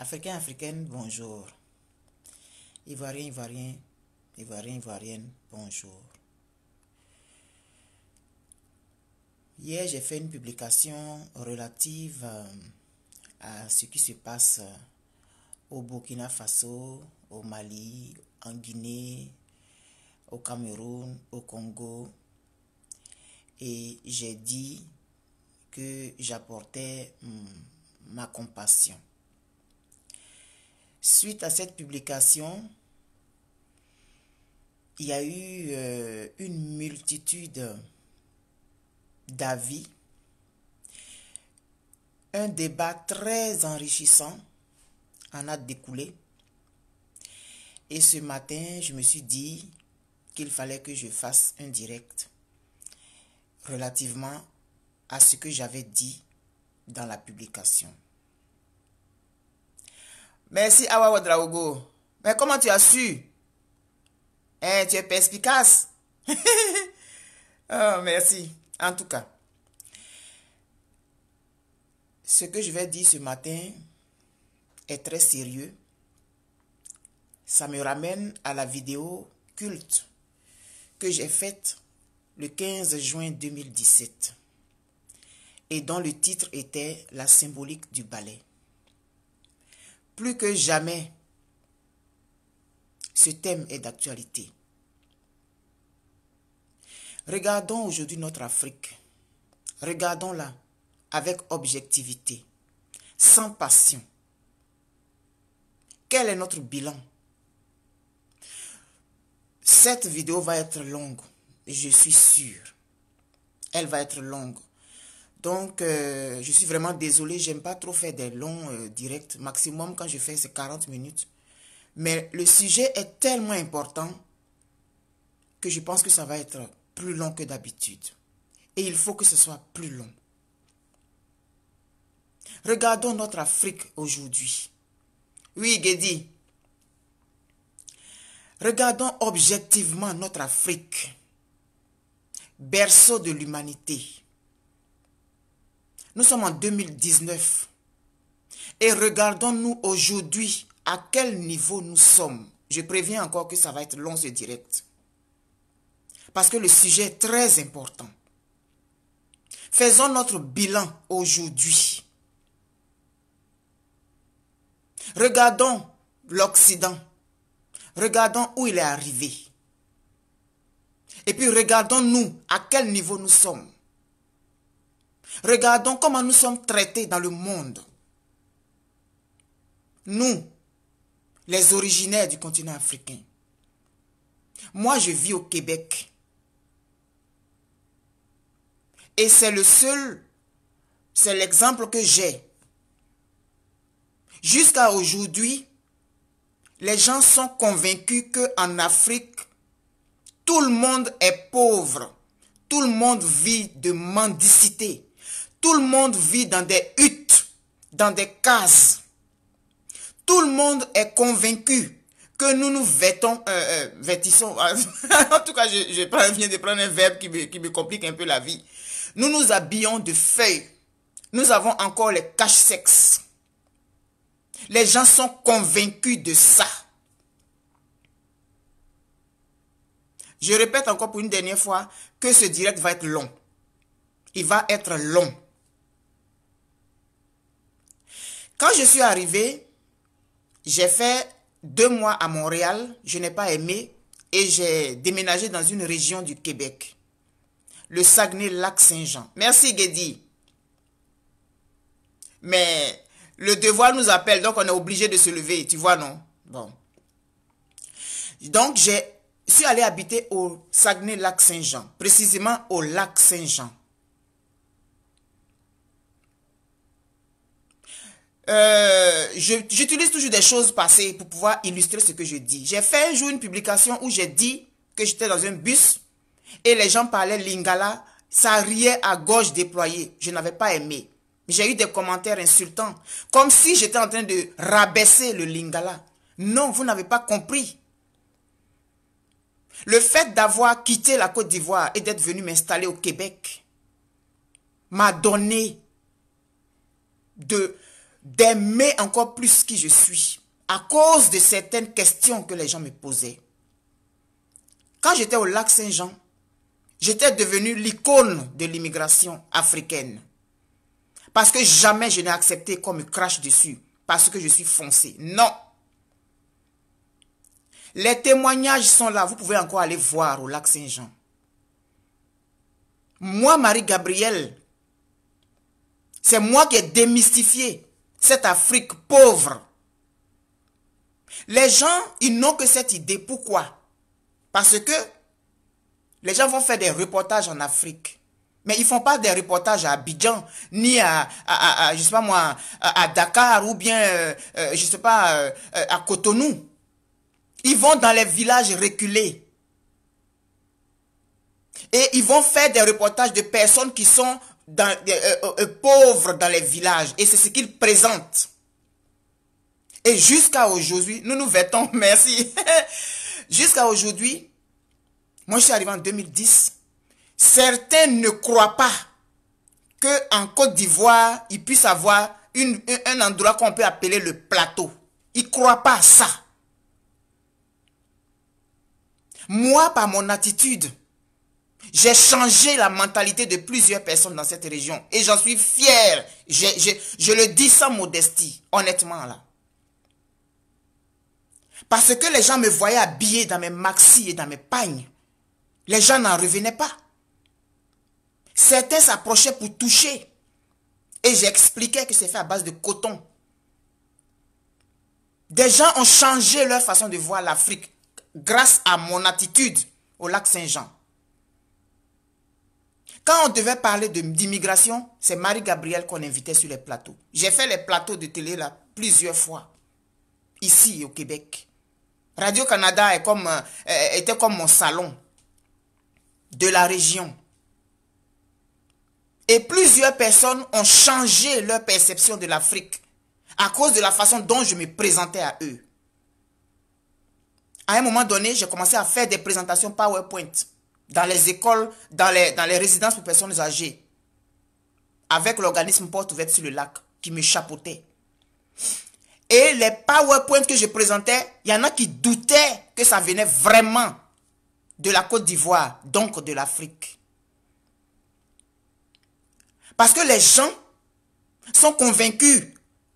Africains, africaines, bonjour. Ivoiriens, ivoiriens, ivoiriens, ivoiriennes, bonjour. Hier, j'ai fait une publication relative euh, à ce qui se passe euh, au Burkina Faso, au Mali, en Guinée, au Cameroun, au Congo. Et j'ai dit que j'apportais hmm, ma compassion. Suite à cette publication, il y a eu euh, une multitude d'avis, un débat très enrichissant en a découlé. Et ce matin, je me suis dit qu'il fallait que je fasse un direct relativement à ce que j'avais dit dans la publication. Merci Awa Draogo. Mais comment tu as su eh, tu es perspicace. oh, merci. En tout cas, ce que je vais dire ce matin est très sérieux. Ça me ramène à la vidéo culte que j'ai faite le 15 juin 2017 et dont le titre était La symbolique du ballet plus que jamais, ce thème est d'actualité. Regardons aujourd'hui notre Afrique. Regardons-la avec objectivité, sans passion. Quel est notre bilan Cette vidéo va être longue, je suis sûr. Elle va être longue. Donc, euh, je suis vraiment désolé, j'aime pas trop faire des longs euh, directs. Maximum, quand je fais, c'est 40 minutes. Mais le sujet est tellement important que je pense que ça va être plus long que d'habitude. Et il faut que ce soit plus long. Regardons notre Afrique aujourd'hui. Oui, Gedi. Regardons objectivement notre Afrique, berceau de l'humanité nous sommes en 2019. Et regardons-nous aujourd'hui à quel niveau nous sommes. Je préviens encore que ça va être long ce direct. Parce que le sujet est très important. Faisons notre bilan aujourd'hui. Regardons l'Occident. Regardons où il est arrivé. Et puis regardons-nous à quel niveau nous sommes. Regardons comment nous sommes traités dans le monde. Nous, les originaires du continent africain. Moi, je vis au Québec. Et c'est le seul, c'est l'exemple que j'ai. Jusqu'à aujourd'hui, les gens sont convaincus qu'en Afrique, tout le monde est pauvre. Tout le monde vit de mendicité. Tout le monde vit dans des huttes, dans des cases. Tout le monde est convaincu que nous nous vêtons, euh, euh vêtissons. en tout cas, je, viens de prendre un verbe qui me, qui me complique un peu la vie. Nous nous habillons de feuilles. Nous avons encore les caches sexes. Les gens sont convaincus de ça. Je répète encore pour une dernière fois que ce direct va être long. Il va être long. Quand je suis arrivé, j'ai fait deux mois à Montréal, je n'ai pas aimé et j'ai déménagé dans une région du Québec, le Saguenay-Lac-Saint-Jean. Merci Guédi. Mais le devoir nous appelle, donc on est obligé de se lever, tu vois, non Bon. Donc, je suis allé habiter au Saguenay-Lac-Saint-Jean, précisément au Lac-Saint-Jean. Euh, j'utilise toujours des choses passées pour pouvoir illustrer ce que je dis. J'ai fait un jour une publication où j'ai dit que j'étais dans un bus et les gens parlaient lingala, ça riait à gauche déployée. Je n'avais pas aimé. J'ai eu des commentaires insultants, comme si j'étais en train de rabaisser le lingala. Non, vous n'avez pas compris. Le fait d'avoir quitté la Côte d'Ivoire et d'être venu m'installer au Québec m'a donné de d'aimer encore plus qui je suis à cause de certaines questions que les gens me posaient. Quand j'étais au lac Saint-Jean, j'étais devenu l'icône de l'immigration africaine. Parce que jamais je n'ai accepté qu'on me crache dessus. Parce que je suis foncé. Non. Les témoignages sont là. Vous pouvez encore aller voir au lac Saint-Jean. Moi, Marie-Gabrielle, c'est moi qui ai démystifié cette Afrique pauvre. Les gens, ils n'ont que cette idée. Pourquoi Parce que les gens vont faire des reportages en Afrique. Mais ils font pas des reportages à Abidjan, ni à, à, je sais pas moi, à, Dakar ou bien, euh, euh, je sais pas, euh, à Cotonou. Ils vont dans les villages reculés. Et ils vont faire des reportages de personnes qui sont dans, euh, euh, euh, pauvres dans les villages. Et c'est ce qu'ils présentent Et jusqu'à aujourd'hui, nous nous vêtons, merci. jusqu'à aujourd'hui, moi je suis arrivé en 2010. Certains ne croient pas que en Côte d'Ivoire, il puisse avoir une, un endroit qu'on peut appeler le plateau. Ils ne croient pas ça. Moi, par mon attitude, j'ai changé la mentalité de plusieurs personnes dans cette région et j'en suis fier. Je, le dis sans modestie, honnêtement là. Parce que les gens me voyaient habillé dans mes maxi et dans mes pagnes. Les gens n'en revenaient pas. Certains s'approchaient pour toucher. Et j'expliquais que c'est fait à base de coton. Des gens ont changé leur façon de voir l'Afrique grâce à mon attitude au lac Saint-Jean. Quand on devait parler d'immigration, c'est Marie-Gabrielle qu'on invitait sur les plateaux. J'ai fait les plateaux de télé là plusieurs fois, ici au Québec. Radio-Canada euh, euh, était comme mon salon de la région. Et plusieurs personnes ont changé leur perception de l'Afrique à cause de la façon dont je me présentais à eux. À un moment donné, j'ai commencé à faire des présentations PowerPoint dans les écoles, dans les, résidences pour personnes âgées, avec l'organisme Porte Ouverte sur le lac qui me chapeautait. Et les PowerPoints que je présentais, il y en a qui doutaient que ça venait vraiment de la Côte d'Ivoire, donc de l'Afrique. Parce que les gens sont convaincus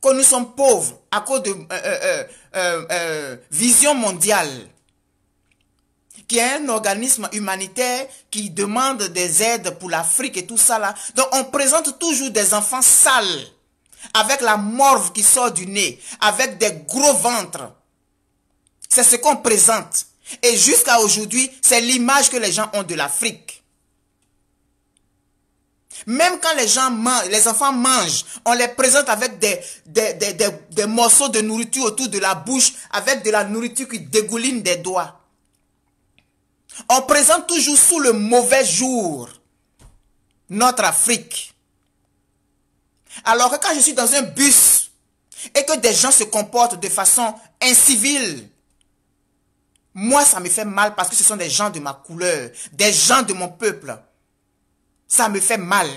que nous sommes pauvres à cause de euh, euh, euh, vision mondiale qui est un organisme humanitaire qui demande des aides pour l'Afrique et tout ça là. Donc on présente toujours des enfants sales, avec la morve qui sort du nez, avec des gros ventres. C'est ce qu'on présente. Et jusqu'à aujourd'hui, c'est l'image que les gens ont de l'Afrique. Même quand les, gens mangent, les enfants mangent, on les présente avec des, des, des, des, morceaux de nourriture autour de la bouche, avec de la nourriture qui dégouline des doigts. On présente toujours sous le mauvais jour notre Afrique. Alors que quand je suis dans un bus et que des gens se comportent de façon incivile, moi ça me fait mal parce que ce sont des gens de ma couleur, des gens de mon peuple. Ça me fait mal.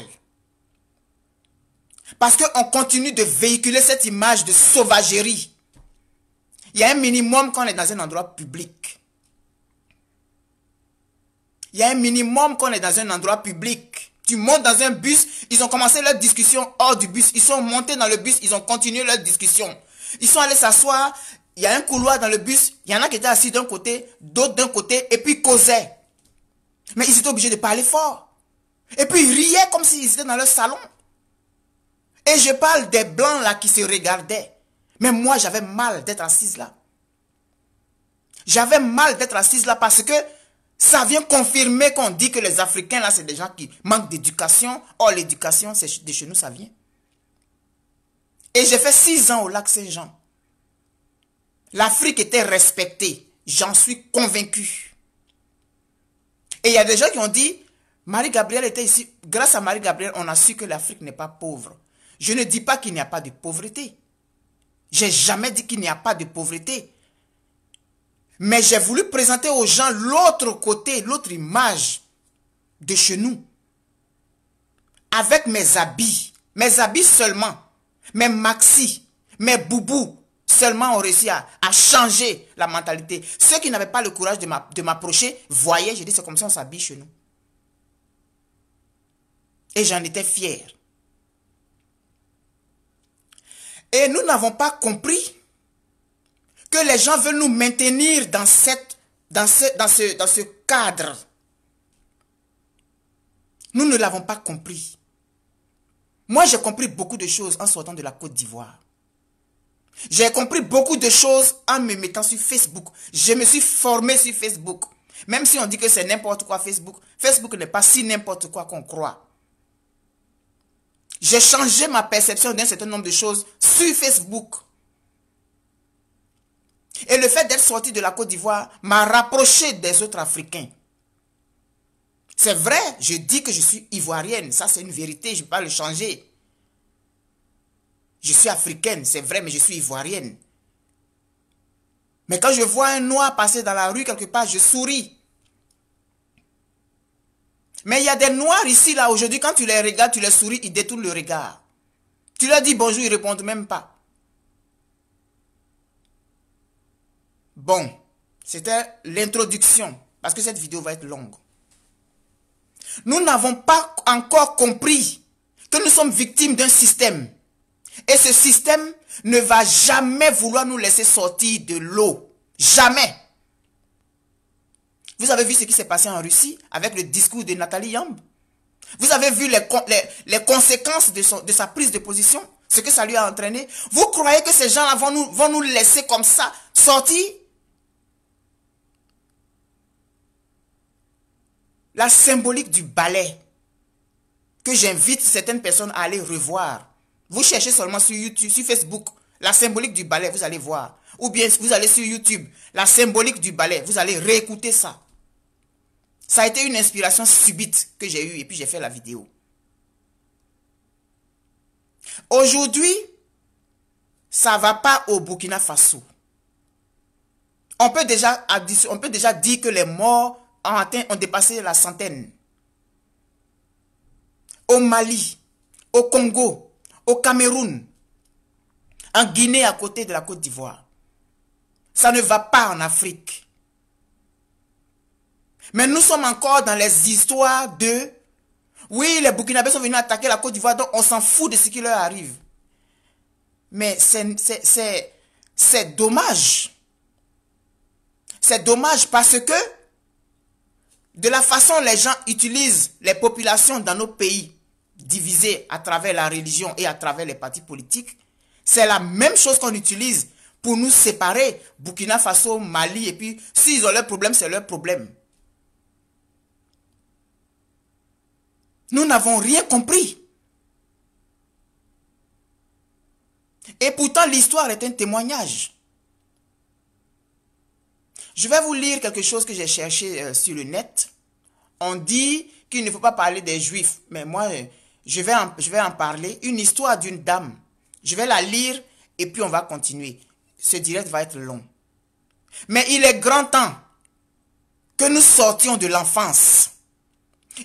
Parce qu'on continue de véhiculer cette image de sauvagerie. Il y a un minimum quand on est dans un endroit public. Il y a un minimum qu'on est dans un endroit public. Tu montes dans un bus, ils ont commencé leur discussion hors du bus. Ils sont montés dans le bus, ils ont continué leur discussion. Ils sont allés s'asseoir, il y a un couloir dans le bus, il y en a qui étaient assis d'un côté, d'autres d'un côté, et puis causaient. Mais ils étaient obligés de parler fort. Et puis ils riaient comme s'ils étaient dans leur salon. Et je parle des blancs là qui se regardaient. Mais moi, j'avais mal d'être assise là. J'avais mal d'être assise là parce que ça vient confirmer qu'on dit que les Africains, là, c'est des gens qui manquent d'éducation. Oh, l'éducation, c'est de chez nous, ça vient. Et j'ai fait six ans au lac Saint-Jean. L'Afrique était respectée. J'en suis convaincu. Et il y a des gens qui ont dit, Marie-Gabrielle était ici. Grâce à Marie-Gabrielle, on a su que l'Afrique n'est pas pauvre. Je ne dis pas qu'il n'y a pas de pauvreté. J'ai jamais dit qu'il n'y a pas de pauvreté. Mais j'ai voulu présenter aux gens l'autre côté, l'autre image de chez nous. Avec mes habits, mes habits seulement, mes maxi, mes boubous seulement ont réussi à, changer la mentalité. Ceux qui n'avaient pas le courage de m'approcher voyaient, j'ai dit c'est comme ça on s'habille chez nous. Et j'en étais fier. Et nous n'avons pas compris les gens veulent nous maintenir dans, cette, dans, ce, dans, ce, dans ce cadre. Nous ne l'avons pas compris. Moi, j'ai compris beaucoup de choses en sortant de la Côte d'Ivoire. J'ai compris beaucoup de choses en me mettant sur Facebook. Je me suis formé sur Facebook. Même si on dit que c'est n'importe quoi Facebook, Facebook n'est pas si n'importe quoi qu'on croit. J'ai changé ma perception d'un certain nombre de choses sur Facebook. Et le fait d'être sorti de la Côte d'Ivoire m'a rapproché des autres Africains. C'est vrai, je dis que je suis ivoirienne, ça c'est une vérité, je ne peux pas le changer. Je suis africaine, c'est vrai, mais je suis ivoirienne. Mais quand je vois un noir passer dans la rue quelque part, je souris. Mais il y a des noirs ici, là, aujourd'hui, quand tu les regardes, tu les souris, ils détournent le regard. Tu leur dis bonjour, ils ne répondent même pas. Bon, c'était l'introduction, parce que cette vidéo va être longue. Nous n'avons pas encore compris que nous sommes victimes d'un système. Et ce système ne va jamais vouloir nous laisser sortir de l'eau. Jamais. Vous avez vu ce qui s'est passé en Russie avec le discours de Nathalie Yamb. Vous avez vu les, conséquences de, sa prise de position, ce que ça lui a entraîné. Vous croyez que ces gens-là nous, vont nous laisser comme ça sortir la symbolique du ballet que j'invite certaines personnes à aller revoir. Vous cherchez seulement sur YouTube, sur Facebook, la symbolique du ballet, vous allez voir. Ou bien vous allez sur YouTube, la symbolique du ballet, vous allez réécouter ça. Ça a été une inspiration subite que j'ai eue et puis j'ai fait la vidéo. Aujourd'hui, ça ne va pas au Burkina Faso. On peut, déjà, on peut déjà dire que les morts ont atteint, ont dépassé la centaine. Au Mali, au Congo, au Cameroun, en Guinée à côté de la Côte d'Ivoire. Ça ne va pas en Afrique. Mais nous sommes encore dans les histoires de... Oui, les Burkinabés sont venus attaquer la Côte d'Ivoire, donc on s'en fout de ce qui leur arrive. Mais c'est dommage. C'est dommage parce que de la façon les gens utilisent les populations dans nos pays divisées à travers la religion et à travers les partis politiques, c'est la même chose qu'on utilise pour nous séparer Burkina Faso, Mali, et puis s'ils ont leurs problème, c'est leur problème. Nous n'avons rien compris. Et pourtant, l'histoire est un témoignage. Je vais vous lire quelque chose que j'ai cherché euh, sur le net. On dit qu'il ne faut pas parler des juifs, mais moi, euh, je vais en, je vais en parler. Une histoire d'une dame. Je vais la lire et puis on va continuer. Ce direct va être long. Mais il est grand temps que nous sortions de l'enfance.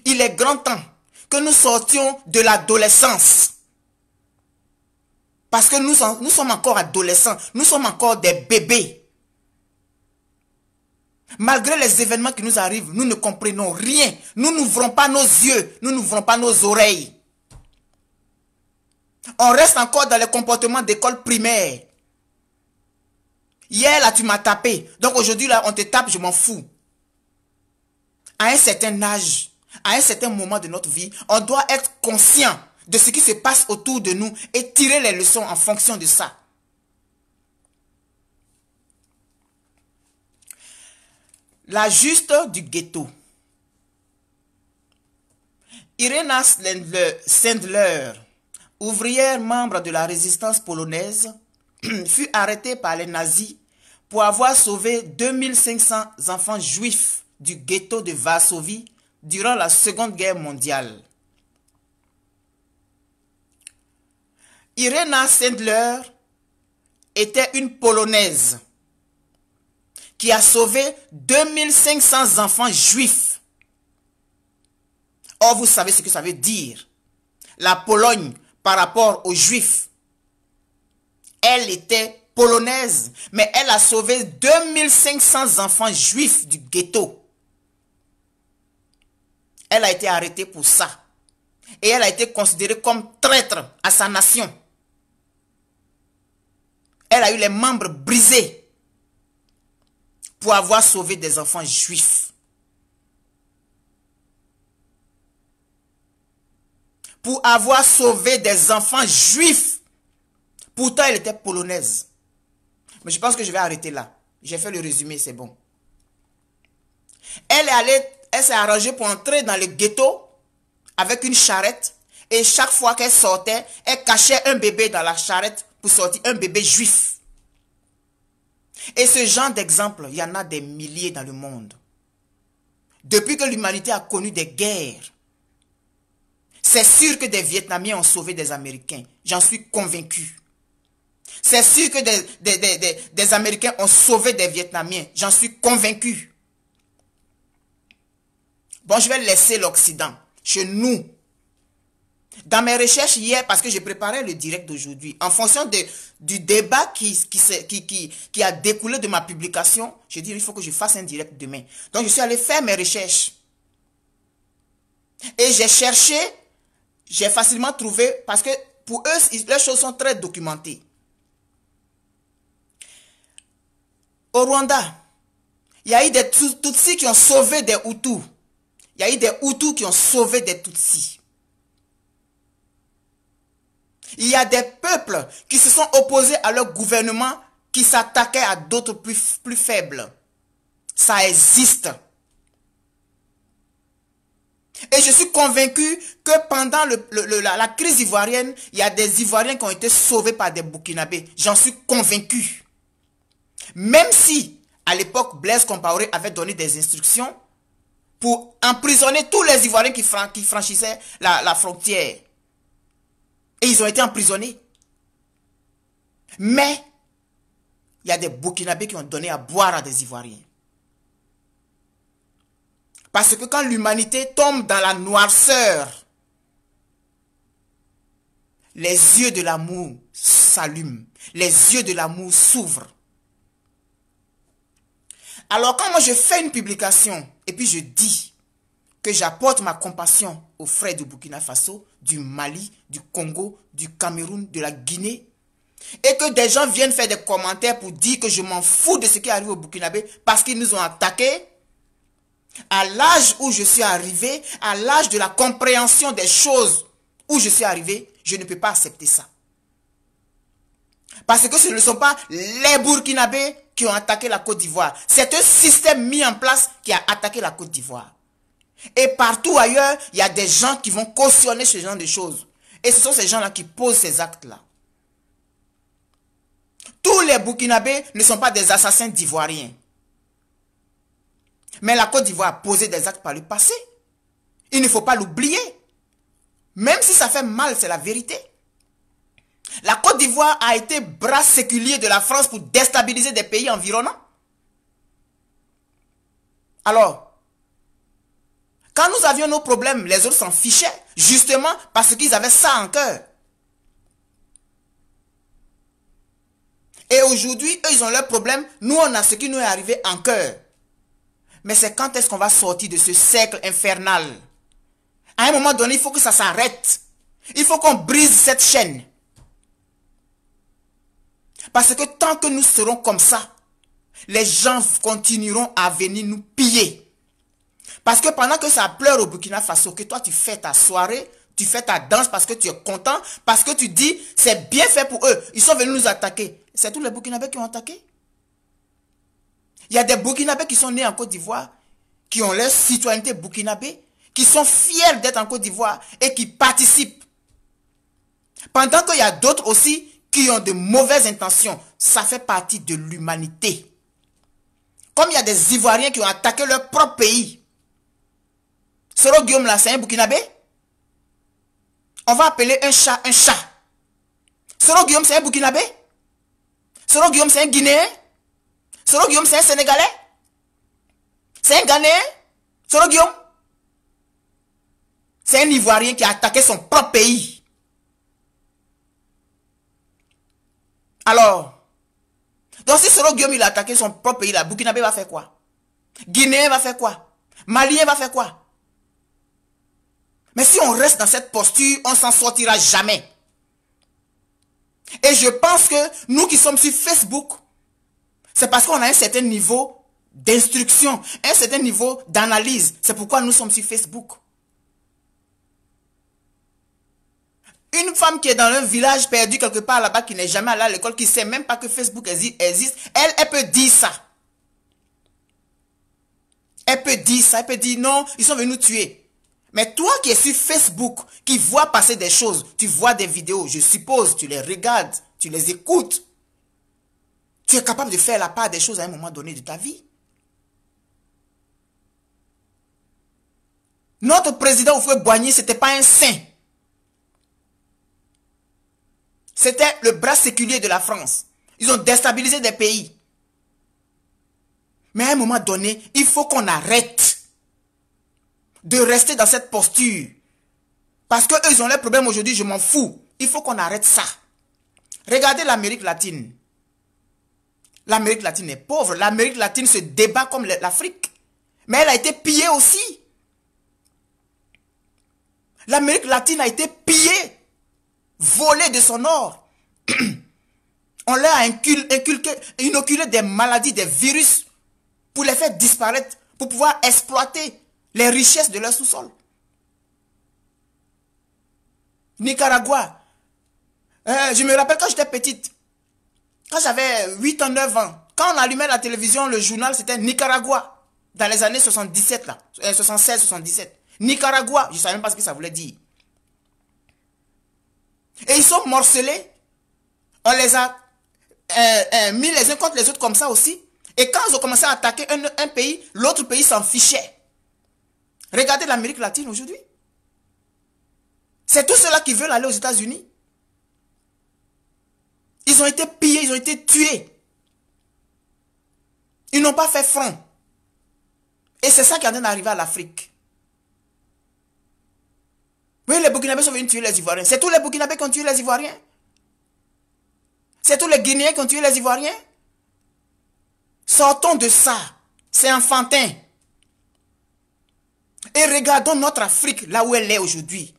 Il est grand temps que nous sortions de l'adolescence. Parce que nous sommes encore adolescents, nous sommes encore des bébés. Malgré les événements qui nous arrivent, nous ne comprenons rien. Nous n'ouvrons pas nos yeux, nous n'ouvrons pas nos oreilles. On reste encore dans les comportements d'école primaire. Hier, là, tu m'as tapé. Donc aujourd'hui, là, on te tape, je m'en fous. À un certain âge, à un certain moment de notre vie, on doit être conscient de ce qui se passe autour de nous et tirer les leçons en fonction de ça. La juste du ghetto. Irena Sendler, ouvrière membre de la résistance polonaise, fut arrêtée par les nazis pour avoir sauvé 2500 enfants juifs du ghetto de Varsovie durant la Seconde Guerre mondiale. Irena Sendler était une Polonaise qui a sauvé 2500 enfants juifs. Or, vous savez ce que ça veut dire. La Pologne, par rapport aux juifs, elle était polonaise, mais elle a sauvé 2500 enfants juifs du ghetto. Elle a été arrêtée pour ça. Et elle a été considérée comme traître à sa nation. Elle a eu les membres brisés pour avoir sauvé des enfants juifs. Pour avoir sauvé des enfants juifs. Pourtant, elle était polonaise. Mais je pense que je vais arrêter là. J'ai fait le résumé, c'est bon. Elle est allée, elle s'est arrangée pour entrer dans le ghetto avec une charrette. Et chaque fois qu'elle sortait, elle cachait un bébé dans la charrette pour sortir un bébé juif. Et ce genre d'exemple, il y en a des milliers dans le monde. Depuis que l'humanité a connu des guerres, c'est sûr que des Vietnamiens ont sauvé des Américains. J'en suis convaincu. C'est sûr que des, Américains ont sauvé des Vietnamiens. J'en suis convaincu. Bon, je vais laisser l'Occident. Chez nous, dans mes recherches hier, parce que j'ai préparé le direct d'aujourd'hui, en fonction de, du débat qui, qui, qui, qui, qui a découlé de ma publication, j'ai dit, il faut que je fasse un direct demain. Donc je suis allé faire mes recherches. Et j'ai cherché, j'ai facilement trouvé, parce que pour eux, les choses sont très documentées. Au Rwanda, il y a eu des Tutsis qui ont sauvé des Hutus. Il y a eu des Hutus qui ont sauvé des Tutsis. Il y a des peuples qui se sont opposés à leur gouvernement, qui s'attaquaient à d'autres plus, plus faibles. Ça existe. Et je suis convaincu que pendant la, crise ivoirienne, il y a des Ivoiriens qui ont été sauvés par des Burkinabés. J'en suis convaincu. Même si, à l'époque, Blaise Compaoré avait donné des instructions pour emprisonner tous les Ivoiriens qui, franchissaient la frontière. Et ils ont été emprisonnés. Mais, il y a des Burkinabés qui ont donné à boire à des Ivoiriens. Parce que quand l'humanité tombe dans la noirceur, les yeux de l'amour s'allument. Les yeux de l'amour s'ouvrent. Alors quand moi je fais une publication et puis je dis que j'apporte ma compassion aux frères du Burkina Faso, du Mali, du Congo, du Cameroun, de la Guinée. Et que des gens viennent faire des commentaires pour dire que je m'en fous de ce qui arrive au Burkinabé parce qu'ils nous ont attaqué, À l'âge où je suis arrivé, à l'âge de la compréhension des choses où je suis arrivé, je ne peux pas accepter ça. Parce que ce ne sont pas les Burkinabés qui ont attaqué la Côte d'Ivoire. C'est un système mis en place qui a attaqué la Côte d'Ivoire. Et partout ailleurs, il y a des gens qui vont cautionner ce genre de choses. Et ce sont ces gens-là qui posent ces actes-là. Tous les Burkinabés ne sont pas des assassins d'Ivoiriens. Mais la Côte d'Ivoire a posé des actes par le passé. Il ne faut pas l'oublier. Même si ça fait mal, c'est la vérité. La Côte d'Ivoire a été bras séculier de la France pour déstabiliser des pays environnants. Alors, quand nous avions nos problèmes, les autres s'en fichaient, justement parce qu'ils avaient ça en cœur. Et aujourd'hui, eux, ils ont leurs problèmes. Nous, on a ce qui nous est arrivé en cœur. Mais c'est quand est-ce qu'on va sortir de ce cercle infernal À un moment donné, il faut que ça s'arrête. Il faut qu'on brise cette chaîne. Parce que tant que nous serons comme ça, les gens continueront à venir nous piller. Parce que pendant que ça pleure au Burkina Faso, que toi tu fais ta soirée, tu fais ta danse parce que tu es content, parce que tu dis c'est bien fait pour eux. Ils sont venus nous attaquer. C'est tous les Burkinabés qui ont attaqué. Il y a des Burkinabés qui sont nés en Côte d'Ivoire, qui ont leur citoyenneté burkinabé, qui sont fiers d'être en Côte d'Ivoire et qui participent. Pendant qu'il y a d'autres aussi qui ont de mauvaises intentions. Ça fait partie de l'humanité. Comme il y a des Ivoiriens qui ont attaqué leur propre pays Soro Guillaume là, c'est un Burkinabé On va appeler un chat un chat. Soro Guillaume, c'est un Burkinabé Soro Guillaume, c'est un Guinéen Soro Guillaume, c'est un Sénégalais C'est un Ghanéen Soro Guillaume C'est un Ivoirien qui a attaqué son propre pays. Alors, donc si Soro Guillaume il a attaqué son propre pays, la Burkinabé va faire quoi Guinéen va faire quoi Malien va faire quoi mais si on reste dans cette posture, on s'en sortira jamais. Et je pense que nous qui sommes sur Facebook, c'est parce qu'on a un certain niveau d'instruction, un certain niveau d'analyse. C'est pourquoi nous sommes sur Facebook. Une femme qui est dans un village perdu quelque part là-bas, qui n'est jamais allée à l'école, qui ne sait même pas que Facebook existe, elle, elle peut dire ça. Elle peut dire ça, elle peut dire non, ils sont venus nous tuer. Mais toi qui es sur Facebook, qui vois passer des choses, tu vois des vidéos, je suppose, tu les regardes, tu les écoutes. Tu es capable de faire la part des choses à un moment donné de ta vie. Notre président Oufoué Boigny, ce n'était pas un saint. C'était le bras séculier de la France. Ils ont déstabilisé des pays. Mais à un moment donné, il faut qu'on arrête de rester dans cette posture. Parce qu'eux, ils ont les problèmes aujourd'hui, je m'en fous. Il faut qu'on arrête ça. Regardez l'Amérique latine. L'Amérique latine est pauvre. L'Amérique latine se débat comme l'Afrique. Mais elle a été pillée aussi. L'Amérique latine a été pillée, volée de son or. On leur a inculqué, inoculé des maladies, des virus pour les faire disparaître, pour pouvoir exploiter les richesses de leur sous-sol. Nicaragua. Euh, je me rappelle quand j'étais petite, quand j'avais 8 ans, 9 ans, quand on allumait la télévision, le journal, c'était Nicaragua. Dans les années 77, là. 76, euh, 77. Nicaragua. Je ne savais même pas ce que ça voulait dire. Et ils sont morcelés. On les a euh, mis les uns contre les autres comme ça aussi. Et quand ils ont commencé à attaquer un pays, l'autre pays s'en fichait. Regardez l'Amérique latine aujourd'hui. C'est tous ceux-là qui veulent aller aux États-Unis. Ils ont été pillés, ils ont été tués. Ils n'ont pas fait front. Et c'est ça qui est en train d'arriver à l'Afrique. Oui, les Burkinabés sont venus tuer les Ivoiriens. C'est tous les Burkinabés qui ont tué les Ivoiriens. C'est tous les Guinéens qui ont tué les Ivoiriens. Sortons de ça. C'est enfantin. Et regardons notre Afrique là où elle est aujourd'hui.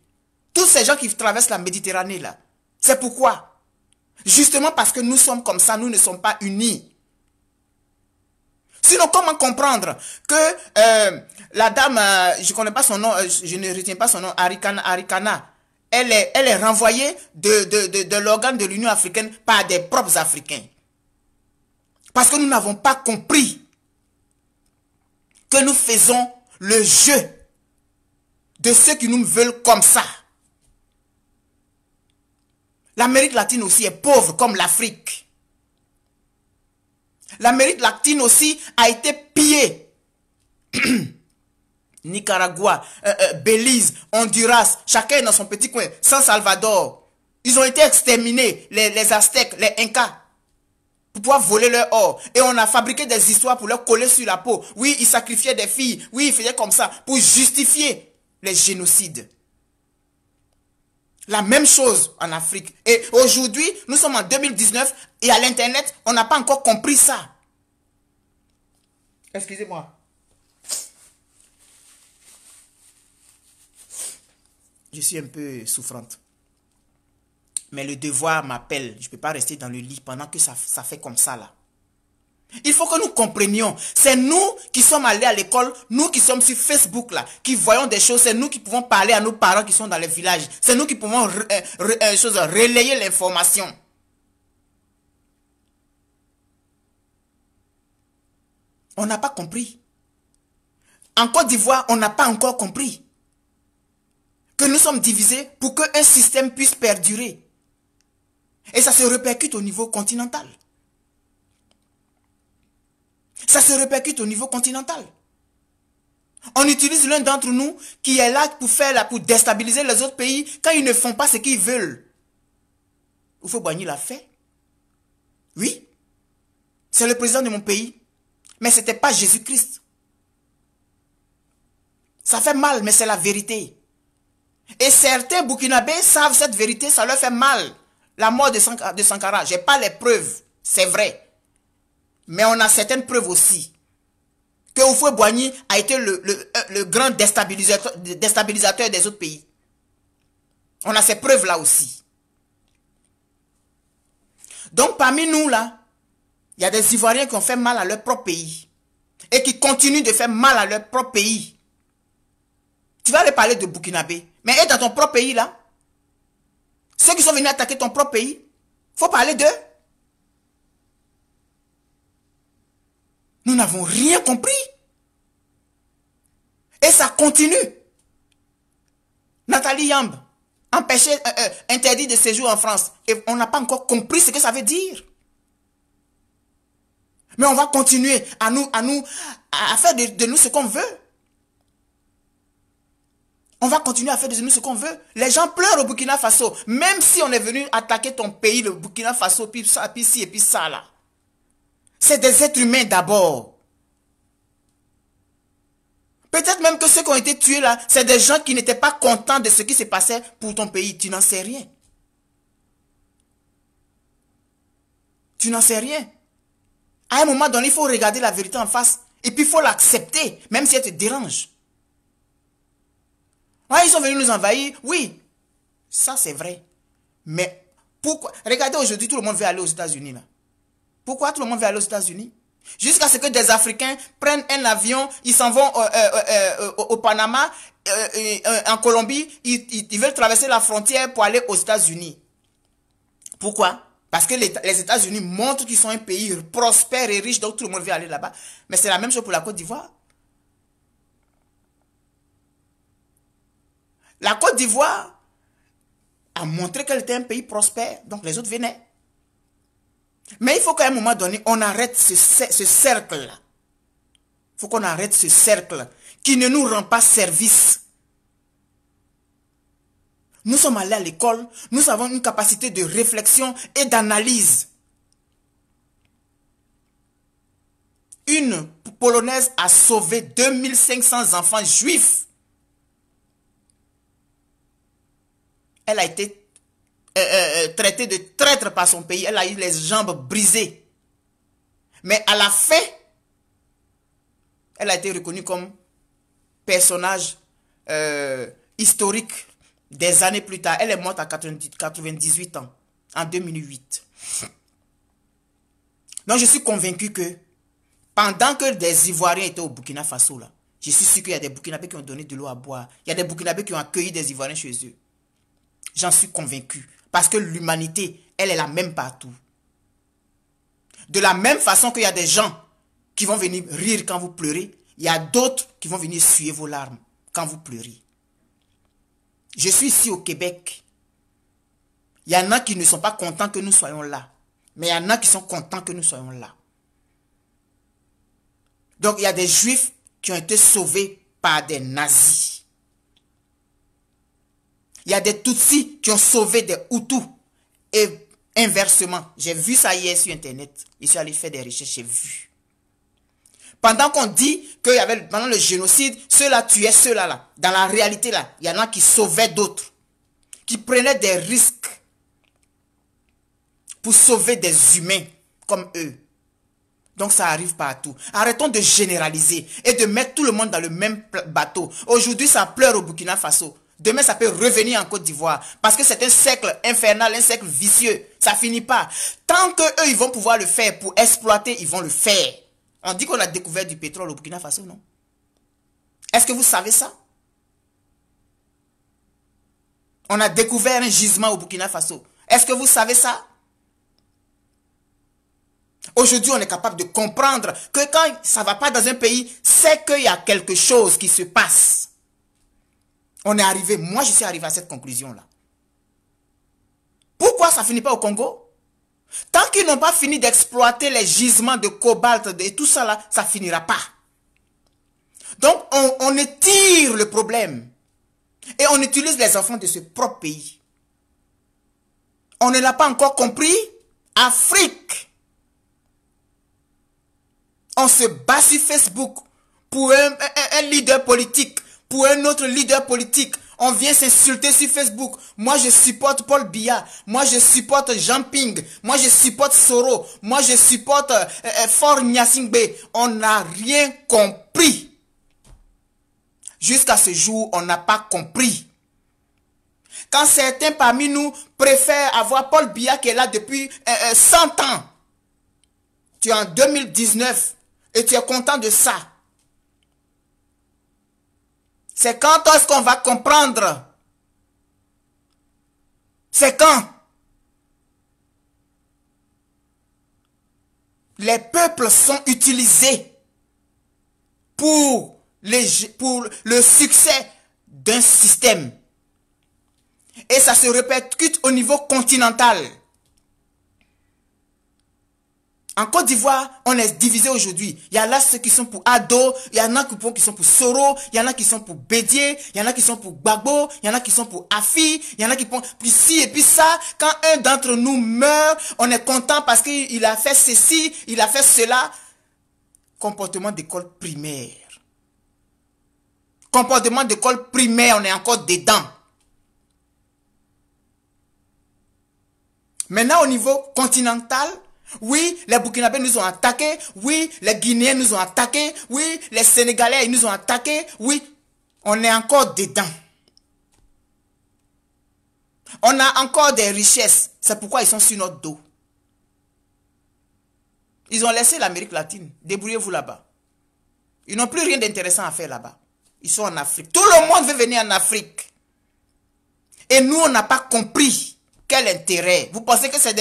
Tous ces gens qui traversent la Méditerranée là. C'est pourquoi Justement parce que nous sommes comme ça, nous ne sommes pas unis. Sinon, comment comprendre que euh, la dame, euh, je ne connais pas son nom, euh, je ne retiens pas son nom, Arikana, elle, est, elle est renvoyée de, de, de l'organe de l'Union africaine par des propres Africains. Parce que nous n'avons pas compris que nous faisons le jeu de ceux qui nous veulent comme ça. L'Amérique latine aussi est pauvre comme l'Afrique. L'Amérique latine aussi a été pillée. Nicaragua, euh, euh, Belize, Honduras, chacun dans son petit coin. San Salvador, ils ont été exterminés, les, les Aztèques, les Incas, pour pouvoir voler leur or. Et on a fabriqué des histoires pour leur coller sur la peau. Oui, ils sacrifiaient des filles. Oui, ils faisaient comme ça pour justifier les génocides. La même chose en Afrique. Et aujourd'hui, nous sommes en 2019 et à l'Internet, on n'a pas encore compris ça. Excusez-moi. Je suis un peu souffrante. Mais le devoir m'appelle. Je ne peux pas rester dans le lit pendant que ça, ça fait comme ça là. Il faut que nous comprenions. C'est nous qui sommes allés à l'école, nous qui sommes sur Facebook là, qui voyons des choses. C'est nous qui pouvons parler à nos parents qui sont dans les villages. C'est nous qui pouvons euh, euh, relayer l'information. On n'a pas compris. En Côte d'Ivoire, on n'a pas encore compris que nous sommes divisés pour qu'un système puisse perdurer. Et ça se répercute au niveau continental. Ça se répercute au niveau continental. On utilise l'un d'entre nous qui est là pour faire pour déstabiliser les autres pays quand ils ne font pas ce qu'ils veulent. faut boigner l'a fait. Oui. C'est le président de mon pays. Mais ce n'était pas Jésus-Christ. Ça fait mal, mais c'est la vérité. Et certains Burkinabés savent cette vérité, ça leur fait mal. La mort de, Sankara, je n'ai pas les preuves, c'est vrai. Mais on a certaines preuves aussi que Oufoué Boigny a été le, le, euh, grand déstabilisateur, des autres pays. On a ces preuves-là aussi. Donc parmi nous, là, il y a des Ivoiriens qui ont fait mal à leur propre pays et qui continuent de faire mal à leur propre pays. Tu vas aller parler de Burkinabé, mais est dans ton propre pays, là, ceux qui sont venus attaquer ton propre pays, faut parler d'eux. Nous n'avons rien compris. Et ça continue. Nathalie Yamb, euh, euh, interdit de séjour en France. Et on n'a pas encore compris ce que ça veut dire. Mais on va continuer à nous, à nous, à faire de, nous ce qu'on veut. On va continuer à faire de nous ce qu'on veut. Les gens pleurent au Burkina Faso. Même si on est venu attaquer ton pays, le Burkina Faso, puis ça, puis ci, et puis ça, là c'est des êtres humains d'abord. Peut-être même que ceux qui ont été tués là, c'est des gens qui n'étaient pas contents de ce qui se passait pour ton pays. Tu n'en sais rien. Tu n'en sais rien. À un moment donné, il faut regarder la vérité en face. Et puis il faut l'accepter, même si elle te dérange. Ah, ils sont venus nous envahir. Oui, ça c'est vrai. Mais pourquoi Regardez aujourd'hui, tout le monde veut aller aux États-Unis là. Pourquoi tout le monde veut aller aux États-Unis Jusqu'à ce que des Africains prennent un avion, ils s'en vont euh, euh, euh, au Panama, en Colombie, ils, veulent traverser la frontière pour aller aux États-Unis. Pourquoi Parce que les, les États-Unis montrent qu'ils sont un pays prospère et riche, donc tout le monde veut aller là-bas. Mais c'est la même chose pour la Côte d'Ivoire. La Côte d'Ivoire a montré qu'elle était un pays prospère, donc les autres venaient. Mais il faut qu'à un moment donné, on arrête ce, cercle Il faut qu'on arrête ce cercle qui ne nous rend pas service. Nous sommes allés à l'école, nous avons une capacité de réflexion et d'analyse. Une Polonaise a sauvé 2500 enfants juifs. Elle a été euh, euh, euh, Traité de traître par son pays. Elle a eu les jambes brisées. Mais à la fin, elle a été reconnue comme personnage historique des années plus tard. Elle est morte à 98 ans, en 2008. Donc je suis convaincu que pendant que des Ivoiriens étaient au Burkina Faso, là, je suis sûr qu'il y a des Burkinabés qui ont donné de l'eau à boire. Il y a des Burkinabés qui ont accueilli des Ivoiriens chez eux. J'en suis convaincu. Parce que l'humanité, elle est la même partout. De la même façon qu'il y a des gens qui vont venir rire quand vous pleurez, il y a d'autres qui vont venir suer vos larmes quand vous pleurez. Je suis ici au Québec. Il y en a qui ne sont pas contents que nous soyons là. Mais il y en a qui sont contents que nous soyons là. Donc il y a des juifs qui ont été sauvés par des nazis. Il y a des Tutsis qui ont sauvé des Hutus. Et inversement, j'ai vu ça hier sur Internet. Je suis allé faire des recherches, j'ai vu. Pendant qu'on dit qu'il y avait, pendant le génocide, ceux-là tuaient ceux-là. Dans la réalité, là, il y en a qui sauvaient d'autres. Qui prenaient des risques pour sauver des humains comme eux. Donc ça arrive tout. Arrêtons de généraliser et de mettre tout le monde dans le même bateau. Aujourd'hui, ça pleure au Burkina Faso. Demain, ça peut revenir en Côte d'Ivoire. Parce que c'est un cercle infernal, un cercle vicieux. Ça finit pas. Tant que eux, ils vont pouvoir le faire pour exploiter, ils vont le faire. On dit qu'on a découvert du pétrole au Burkina Faso, non Est-ce que vous savez ça On a découvert un gisement au Burkina Faso. Est-ce que vous savez ça Aujourd'hui, on est capable de comprendre que quand ça ne va pas dans un pays, c'est qu'il y a quelque chose qui se passe. On est arrivé, moi je suis arrivé à cette conclusion-là. Pourquoi ça finit pas au Congo Tant qu'ils n'ont pas fini d'exploiter les gisements de cobalt et tout ça là, ça finira pas. Donc on, étire le problème. Et on utilise les enfants de ce propre pays. On ne l'a pas encore compris. Afrique. On se bat sur Facebook pour un leader politique pour un autre leader politique. On vient s'insulter sur Facebook. Moi, je supporte Paul Biya. Moi, je supporte Jean Ping. Moi, je supporte Soro. Moi, je supporte euh, euh, Fort Nyasingbe. On n'a rien compris. Jusqu'à ce jour, on n'a pas compris. Quand certains parmi nous préfèrent avoir Paul Biya qui est là depuis 100 euh, ans, tu es en 2019 et tu es content de ça. C'est quand est-ce qu'on va comprendre C'est quand Les peuples sont utilisés pour, le succès d'un système. Et ça se répercute au niveau continental. En Côte d'Ivoire, on est divisé aujourd'hui. Il y a là ceux qui sont pour Ado, il y en a qui sont pour Soro, il y en a qui sont pour Bédier, il y en a qui sont pour Gbagbo, il y en a qui sont pour Afi, il y en a qui pour puis ci et puis ça. Quand un d'entre nous meurt, on est content parce qu'il a fait ceci, il a fait cela. Comportement d'école primaire. Comportement d'école primaire, on est encore dedans. Maintenant, au niveau continental, oui, les Burkinabés nous ont attaqués. Oui, les Guinéens nous ont attaqués. Oui, les Sénégalais nous ont attaqués. Oui, on est encore dedans. On a encore des richesses. C'est pourquoi ils sont sur notre dos. Ils ont laissé l'Amérique latine. Débrouillez-vous là-bas. Ils n'ont plus rien d'intéressant à faire là-bas. Ils sont en Afrique. Tout le monde veut venir en Afrique. Et nous, on n'a pas compris. Quel intérêt Vous pensez que c'est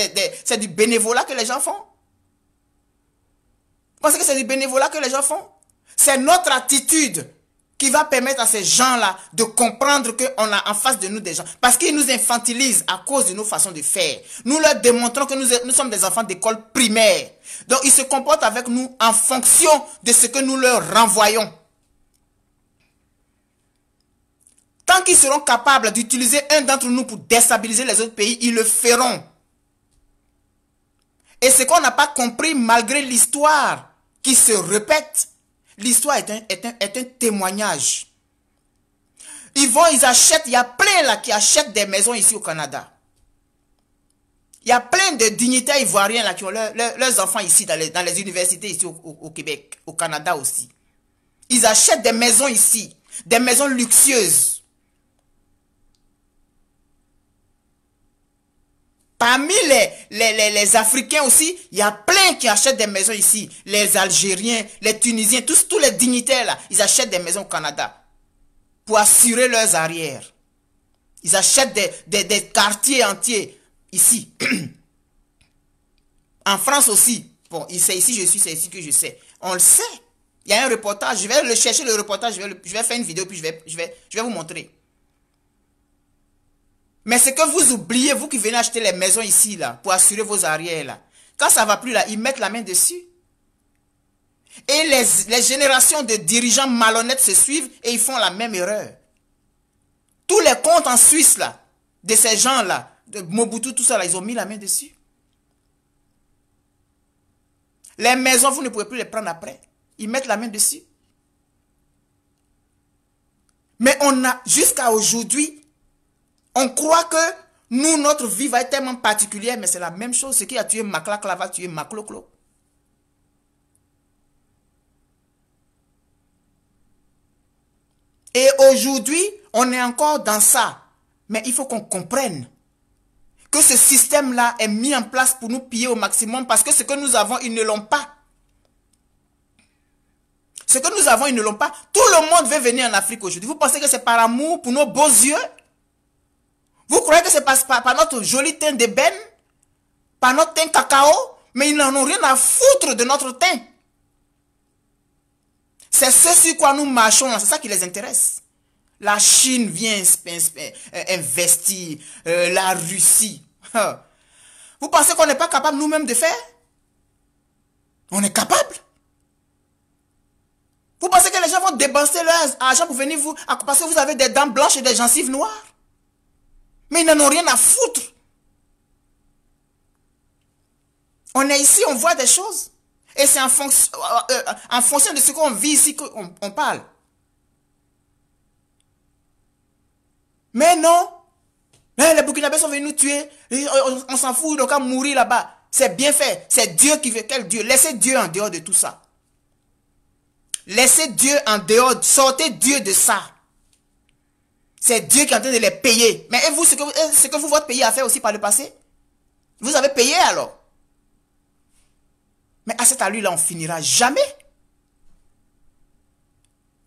du bénévolat que les gens font Vous pensez que c'est du bénévolat que les gens font C'est notre attitude qui va permettre à ces gens-là de comprendre qu'on a en face de nous des gens. Parce qu'ils nous infantilisent à cause de nos façons de faire. Nous leur démontrons que nous, nous sommes des enfants d'école primaire. Donc ils se comportent avec nous en fonction de ce que nous leur renvoyons. Tant qu'ils seront capables d'utiliser un d'entre nous pour déstabiliser les autres pays, ils le feront. Et ce qu'on n'a pas compris malgré l'histoire qui se répète, l'histoire est un, est, un, témoignage. Ils vont, ils achètent, il y a plein là qui achètent des maisons ici au Canada. Il y a plein de dignitaires ivoiriens là qui ont leurs enfants ici dans les, universités ici au Québec, au Canada aussi. Ils achètent des maisons ici, des maisons luxueuses. Parmi les, les, Africains aussi, il y a plein qui achètent des maisons ici. Les Algériens, les Tunisiens, tous, tous les dignitaires là, ils achètent des maisons au Canada pour assurer leurs arrières. Ils achètent des, quartiers entiers ici. en France aussi. Bon, sait ici je suis, c'est ici que je sais. On le sait. Il y a un reportage. Je vais le chercher, le reportage. Je vais, je vais faire une vidéo, puis je vais, je vais, je vais vous montrer. Mais ce que vous oubliez, vous qui venez acheter les maisons ici, là, pour assurer vos arrières, là, quand ça ne va plus, là, ils mettent la main dessus. Et les, les générations de dirigeants malhonnêtes se suivent et ils font la même erreur. Tous les comptes en Suisse, là, de ces gens-là, de Mobutu, tout ça, là, ils ont mis la main dessus. Les maisons, vous ne pouvez plus les prendre après. Ils mettent la main dessus. Mais on a, jusqu'à aujourd'hui, on croit que nous, notre vie va être tellement particulière, mais c'est la même chose. Ce qui a tué Maklakla va tuer Makloklo. Et aujourd'hui, on est encore dans ça. Mais il faut qu'on comprenne que ce système-là est mis en place pour nous piller au maximum parce que ce que nous avons, ils ne l'ont pas. Ce que nous avons, ils ne l'ont pas. Tout le monde veut venir en Afrique aujourd'hui. Vous pensez que c'est par amour pour nos beaux yeux vous croyez que c'est par, par, notre joli teint d'ébène Par notre teint cacao Mais ils n'en ont rien à foutre de notre teint. C'est ce sur quoi nous marchons, c'est ça qui les intéresse. La Chine vient euh, investir, euh, la Russie. Vous pensez qu'on n'est pas capable nous-mêmes de faire On est capable Vous pensez que les gens vont dépenser leur argent pour venir vous... Parce que vous avez des dents blanches et des gencives noires mais ils n'en ont rien à foutre. On est ici, on voit des choses. Et c'est en, fonction, euh, euh, de ce qu'on vit ici qu'on parle. Mais non. Mais les Burkinabés sont venus nous tuer. Euh, on, s'en fout, donc à qu'à mourir là-bas. C'est bien fait. C'est Dieu qui veut. Quel Dieu Laissez Dieu en dehors de tout ça. Laissez Dieu en dehors. Sortez Dieu de ça. C'est Dieu qui est en train de les payer. Mais et vous, ce que, ce que vous, votre pays a fait aussi par le passé Vous avez payé alors Mais à cet allure-là, on finira jamais.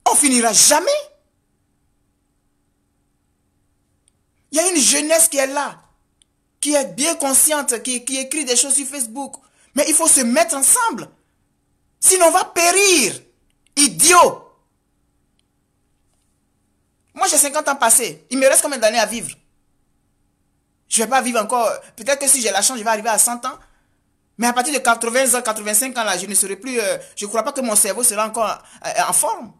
On finira jamais. Il y a une jeunesse qui est là, qui est bien consciente, qui, qui écrit des choses sur Facebook. Mais il faut se mettre ensemble. Sinon, on va périr. Idiot. Moi, j'ai 50 ans passés. Il me reste combien d'années à vivre Je ne vais pas vivre encore. Peut-être que si j'ai la chance, je vais arriver à 100 ans. Mais à partir de 80 ans, 85 ans, là, je ne serai plus... Euh, je ne crois pas que mon cerveau sera encore euh, en forme.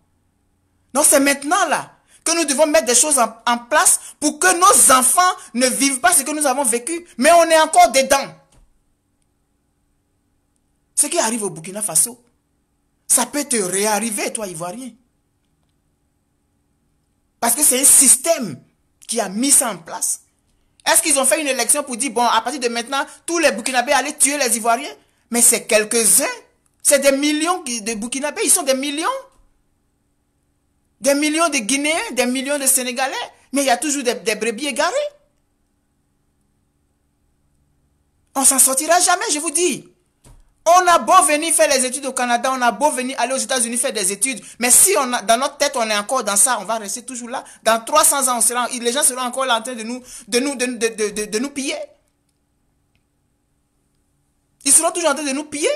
Donc, c'est maintenant, là, que nous devons mettre des choses en place pour que nos enfants ne vivent pas ce que nous avons vécu. Mais on est encore dedans. Ce qui arrive au Burkina Faso, ça peut te réarriver, toi, Ivoirien. Parce que c'est un système qui a mis ça en place. Est-ce qu'ils ont fait une élection pour dire, bon, à partir de maintenant, tous les Burkinabés allaient tuer les Ivoiriens Mais c'est quelques-uns. C'est des millions de Burkinabés. Ils sont des millions. Des millions de Guinéens, des millions de Sénégalais. Mais il y a toujours des, des brebis égarés. On s'en sortira jamais, je vous dis. On a beau venir faire les études au Canada, on a beau venir aller aux États-Unis faire des études, mais si on a, dans notre tête on est encore dans ça, on va rester toujours là. Dans 300 ans, les gens seront encore là en train de nous, de nous, de, de, de, nous piller. Ils seront toujours en train de nous piller.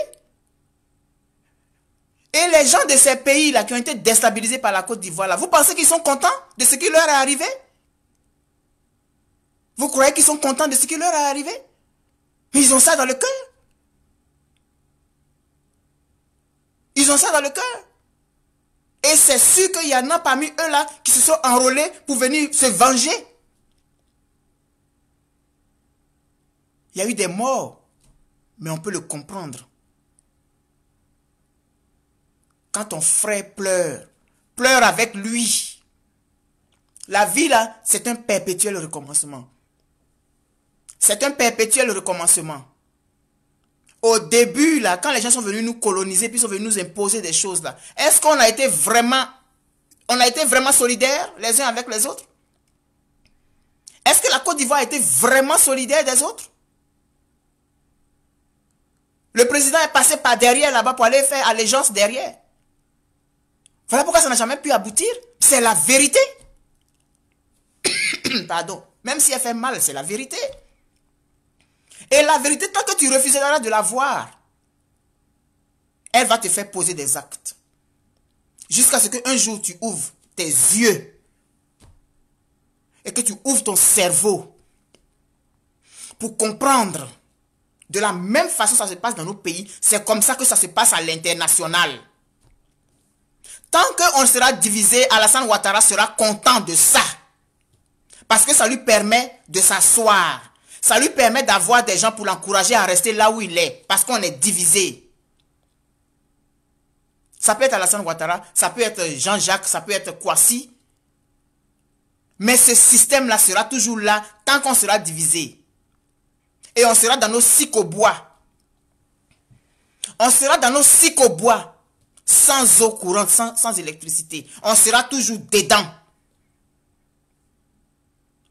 Et les gens de ces pays-là qui ont été déstabilisés par la Côte d'Ivoire, vous pensez qu'ils sont contents de ce qui leur est arrivé Vous croyez qu'ils sont contents de ce qui leur est arrivé Ils ont ça dans le cœur. ont ça dans le cœur. Et c'est sûr qu'il y en a parmi eux là qui se sont enrôlés pour venir se venger. Il y a eu des morts, mais on peut le comprendre. Quand ton frère pleure, pleure avec lui. La vie là, c'est un perpétuel recommencement. C'est un perpétuel recommencement. Au début, là, quand les gens sont venus nous coloniser, puis sont venus nous imposer des choses, là, est-ce qu'on a été vraiment, on a été vraiment solidaires les uns avec les autres Est-ce que la Côte d'Ivoire a été vraiment solidaire des autres Le président est passé par derrière là-bas pour aller faire allégeance derrière. Voilà pourquoi ça n'a jamais pu aboutir. C'est la vérité. Pardon. Même si elle fait mal, c'est la vérité. Et la vérité, tant que tu refuseras de la voir, elle va te faire poser des actes. Jusqu'à ce qu'un jour tu ouvres tes yeux et que tu ouvres ton cerveau pour comprendre. De la même façon, ça se passe dans nos pays. C'est comme ça que ça se passe à l'international. Tant qu'on sera divisé, Alassane Ouattara sera content de ça. Parce que ça lui permet de s'asseoir ça lui permet d'avoir des gens pour l'encourager à rester là où il est, parce qu'on est divisé. Ça peut être Alassane Ouattara, ça peut être Jean-Jacques, ça peut être Kwasi. Mais ce système-là sera toujours là tant qu'on sera divisé. Et on sera dans nos cycles bois. On sera dans nos cycles bois. Sans eau courante, sans, sans électricité. On sera toujours dedans.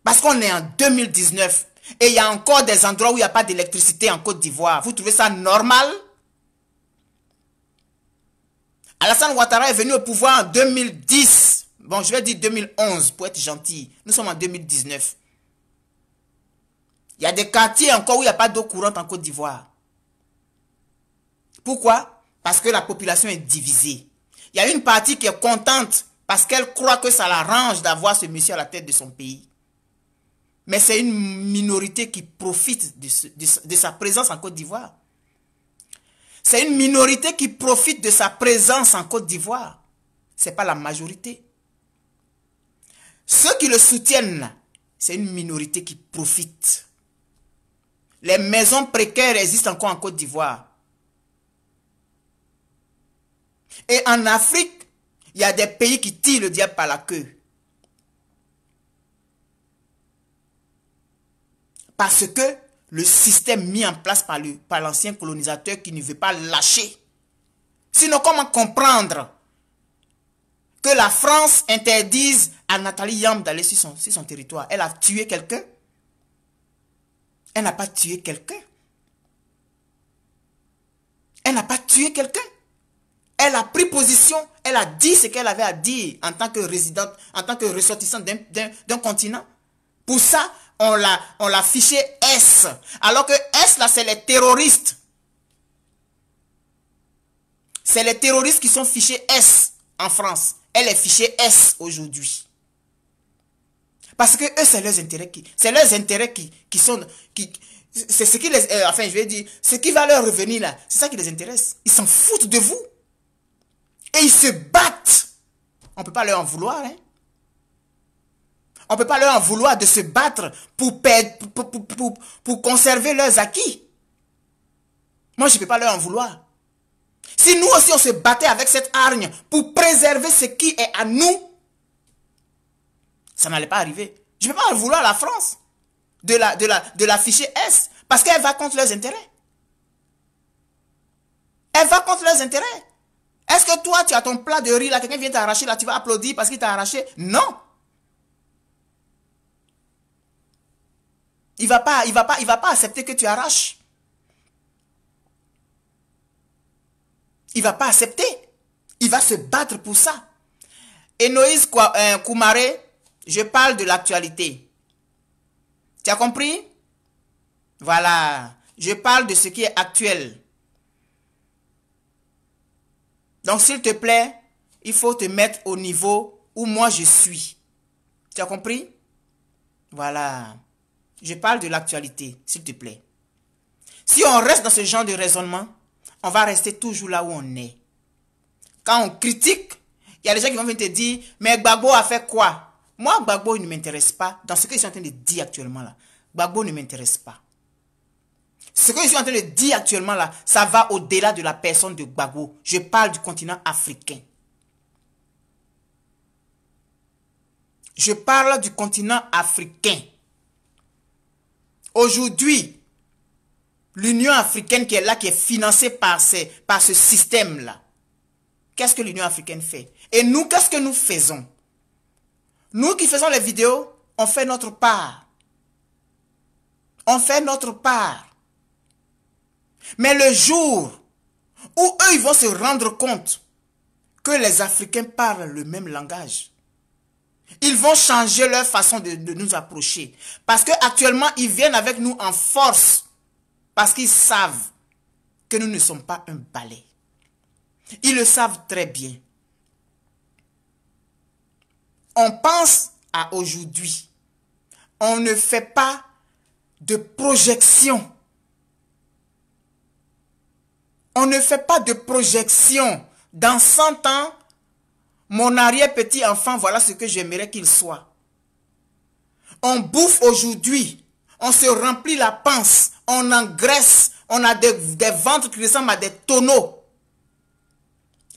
Parce qu'on est en 2019. Et il y a encore des endroits où il n'y a pas d'électricité en Côte d'Ivoire. Vous trouvez ça normal Alassane Ouattara est venu au pouvoir en 2010. Bon, je vais dire 2011 pour être gentil. Nous sommes en 2019. Il y a des quartiers encore où il n'y a pas d'eau courante en Côte d'Ivoire. Pourquoi Parce que la population est divisée. Il y a une partie qui est contente parce qu'elle croit que ça l'arrange d'avoir ce monsieur à la tête de son pays. Mais c'est une minorité qui profite de, sa présence en Côte d'Ivoire. C'est une minorité qui profite de sa présence en Côte d'Ivoire. Ce n'est pas la majorité. Ceux qui le soutiennent, c'est une minorité qui profite. Les maisons précaires existent encore en Côte d'Ivoire. Et en Afrique, il y a des pays qui tirent le diable par la queue. Parce que le système mis en place par l'ancien par colonisateur qui ne veut pas lâcher. Sinon, comment comprendre que la France interdise à Nathalie Yam d'aller sur son, sur son territoire Elle a tué quelqu'un Elle n'a pas tué quelqu'un Elle n'a pas tué quelqu'un elle a pris position, elle a dit ce qu'elle avait à dire en tant que résidente, en tant que ressortissante d'un continent. Pour ça, on l'a, on fiché S. Alors que S, là, c'est les terroristes. C'est les terroristes qui sont fichés S en France. Elle est fichée S aujourd'hui. Parce que eux, c'est leurs intérêts qui, c'est leurs intérêts qui, qui sont, qui, c'est ce qui les, euh, enfin, je vais dire, ce qui va leur revenir là, c'est ça qui les intéresse. Ils s'en foutent de vous. Et ils se battent. On ne peut pas leur en vouloir, hein. On ne peut pas leur en vouloir de se battre pour, perdre, pour, conserver leurs acquis. Moi, je ne peux pas leur en vouloir. Si nous aussi, on se battait avec cette hargne pour préserver ce qui est à nous, ça n'allait pas arriver. Je ne peux pas en vouloir à la France de la, de la, de S parce qu'elle va contre leurs intérêts. Elle va contre leurs intérêts. Est-ce que toi, tu as ton plat de riz là, quelqu'un vient t'arracher là, tu vas applaudir parce qu'il t'a arraché Non Il va va pas, il va pas accepter que tu arraches. Il ne va pas accepter. Il va se battre pour ça. Énoïse Koumaré, euh, je parle de l'actualité. Tu as compris Voilà. Je parle de ce qui est actuel. Donc s'il te plaît, il faut te mettre au niveau où moi je suis. Tu as compris Voilà. Je parle de l'actualité, s'il te plaît. Si on reste dans ce genre de raisonnement, on va rester toujours là où on est. Quand on critique, il y a des gens qui vont venir te dire, mais Gbagbo a fait quoi Moi, Gbagbo, il ne m'intéresse pas. Dans ce que je suis en train de dire actuellement là, Gbagbo ne m'intéresse pas. Ce que je suis en train de dire actuellement là, ça va au-delà de la personne de Gbagbo. Je parle du continent africain. Je parle du continent africain. Aujourd'hui, l'Union africaine qui est là, qui est financée par, ce système-là, qu'est-ce que l'Union africaine fait Et nous, qu'est-ce que nous faisons Nous qui faisons les vidéos, on fait notre part. On fait notre part. Mais le jour où eux, ils vont se rendre compte que les Africains parlent le même langage, ils vont changer leur façon de, nous approcher. Parce qu'actuellement, ils viennent avec nous en force. Parce qu'ils savent que nous ne sommes pas un balai. Ils le savent très bien. On pense à aujourd'hui. On ne fait pas de projection. On ne fait pas de projection. Dans 100 ans, mon arrière-petit-enfant, voilà ce que j'aimerais qu'il soit. On bouffe aujourd'hui, on se remplit la panse, on engraisse, on a des, ventres qui ressemblent à des tonneaux.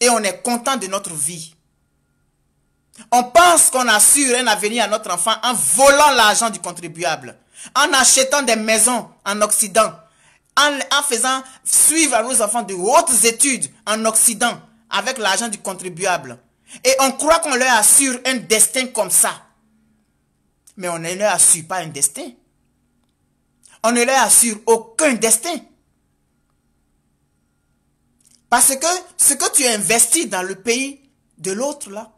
Et on est content de notre vie. On pense qu'on assure un avenir à notre enfant en volant l'argent du contribuable, en achetant des maisons en Occident, en, en faisant suivre à nos enfants de hautes études en Occident avec l'argent du contribuable. Et on croit qu'on leur assure un destin comme ça. Mais on ne leur assure pas un destin. On ne leur assure aucun destin. Parce que ce que tu investis dans le pays de l'autre, là,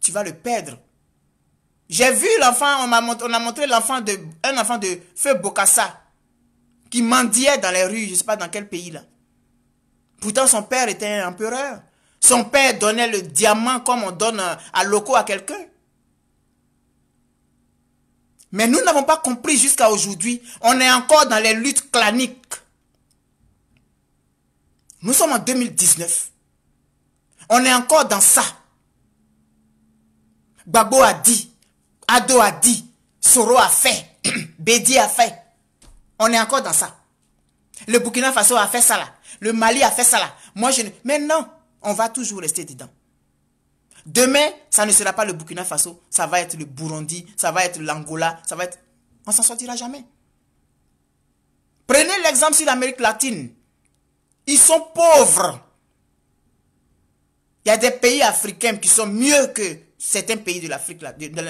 tu vas le perdre. J'ai vu l'enfant, on, on, a montré l'enfant de, un enfant de feu Bokassa qui mendiait dans les rues, je ne sais pas dans quel pays là. Pourtant, son père était un empereur. Son père donnait le diamant comme on donne euh, à loco à quelqu'un. Mais nous n'avons pas compris jusqu'à aujourd'hui. On est encore dans les luttes claniques. Nous sommes en 2019. On est encore dans ça. Babo a dit, Ado a dit, Soro a fait, Bedi a fait. On est encore dans ça. Le Burkina Faso a fait ça là. Le Mali a fait ça là. Moi je ne... Mais non on va toujours rester dedans. Demain, ça ne sera pas le Burkina Faso, ça va être le Burundi, ça va être l'Angola, ça va être... On s'en sortira jamais. Prenez l'exemple sur l'Amérique latine. Ils sont pauvres. Il y a des pays africains qui sont mieux que certains pays de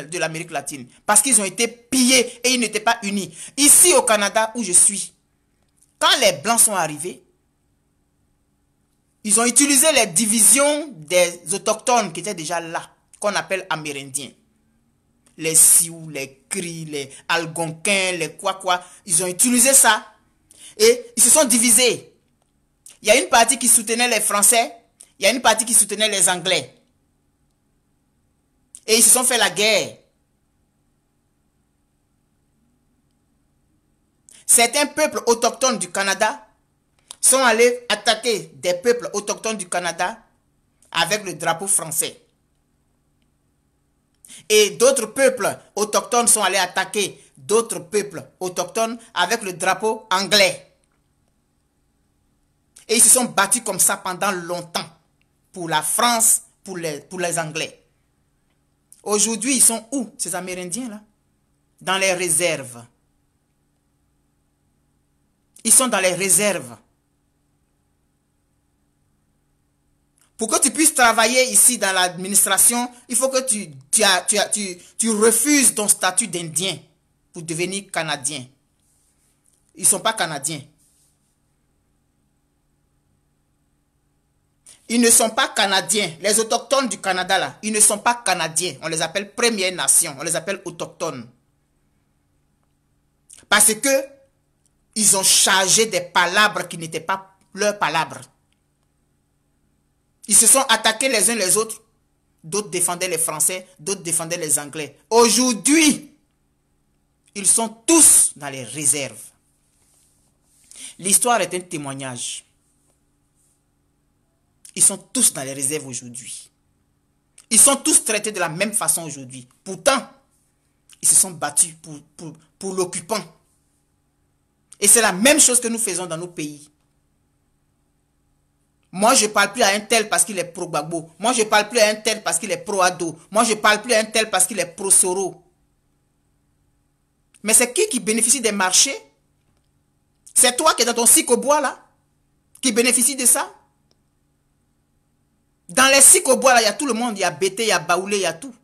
de l'Amérique latine. Parce qu'ils ont été pillés et ils n'étaient pas unis. Ici au Canada où je suis, quand les Blancs sont arrivés, ils ont utilisé les divisions des autochtones qui étaient déjà là, qu'on appelle amérindiens. Les Sioux, les Cris, les Algonquins, les quoi quoi. Ils ont utilisé ça. Et ils se sont divisés. Il y a une partie qui soutenait les Français. Il y a une partie qui soutenait les Anglais. Et ils se sont fait la guerre. Certains peuples autochtones du Canada sont allés attaquer des peuples autochtones du Canada avec le drapeau français. Et d'autres peuples autochtones sont allés attaquer d'autres peuples autochtones avec le drapeau anglais. Et ils se sont battus comme ça pendant longtemps pour la France, pour les, pour les Anglais. Aujourd'hui, ils sont où, ces Amérindiens-là Dans les réserves. Ils sont dans les réserves. Pour que tu puisses travailler ici dans l'administration, il faut que tu, tu, tu, refuses ton statut d'Indien pour devenir Canadien. Ils ne sont pas Canadiens. Ils ne sont pas Canadiens. Les autochtones du Canada, là, ils ne sont pas Canadiens. On les appelle Première Nations. On les appelle autochtones. Parce que ils ont chargé des palabres qui n'étaient pas leurs palabres. Ils se sont attaqués les uns les autres. D'autres défendaient les Français, d'autres défendaient les Anglais. Aujourd'hui, ils sont tous dans les réserves. L'histoire est un témoignage. Ils sont tous dans les réserves aujourd'hui. Ils sont tous traités de la même façon aujourd'hui. Pourtant, ils se sont battus pour, pour, pour l'occupant. Et c'est la même chose que nous faisons dans nos pays. Moi, je parle plus à un tel parce qu'il est pro bagbo Moi, je parle plus à un tel parce qu'il est pro-Ado. Moi, je parle plus à un tel parce qu'il est pro-Soro. Mais c'est qui qui bénéficie des marchés C'est toi qui es dans ton cycle bois là Qui bénéficie de ça Dans les cycles bois là, il y a tout le monde. Il y a Bété, il y a Baoulé, il y a tout.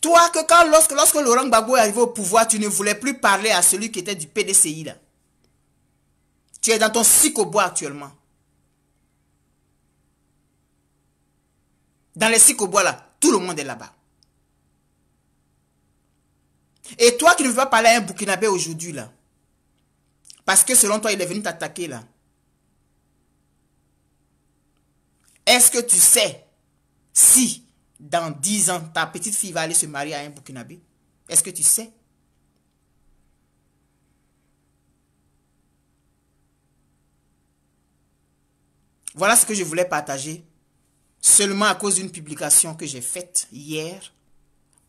Toi, que quand, lorsque, lorsque Laurent Gbagbo est arrivé au pouvoir, tu ne voulais plus parler à celui qui était du PDCI là. Tu es dans ton cycle bois actuellement. Dans les six au bois là, tout le monde est là-bas. Et toi tu ne veux pas parler à un Burkinabé aujourd'hui là, parce que selon toi il est venu t'attaquer là, est-ce que tu sais si dans 10 ans ta petite fille va aller se marier à un boukinabé Est-ce que tu sais Voilà ce que je voulais partager seulement à cause d'une publication que j'ai faite hier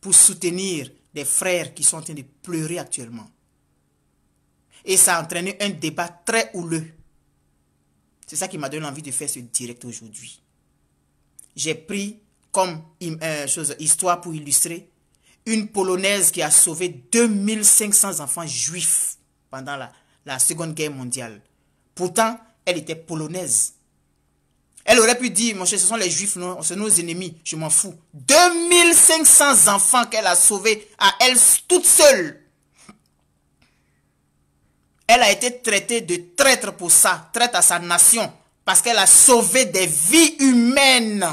pour soutenir des frères qui sont en train de pleurer actuellement. Et ça a entraîné un débat très houleux. C'est ça qui m'a donné envie de faire ce direct aujourd'hui. J'ai pris comme euh, histoire pour illustrer une Polonaise qui a sauvé 2500 enfants juifs pendant la Seconde Guerre mondiale. Pourtant, elle était polonaise. Elle aurait pu dire, mon cher, ce sont les juifs, non c'est nos ennemis, je m'en fous. 2500 enfants qu'elle a sauvés à elle toute seule. Elle a été traitée de traître pour ça, traître à sa nation, parce qu'elle a sauvé des vies humaines.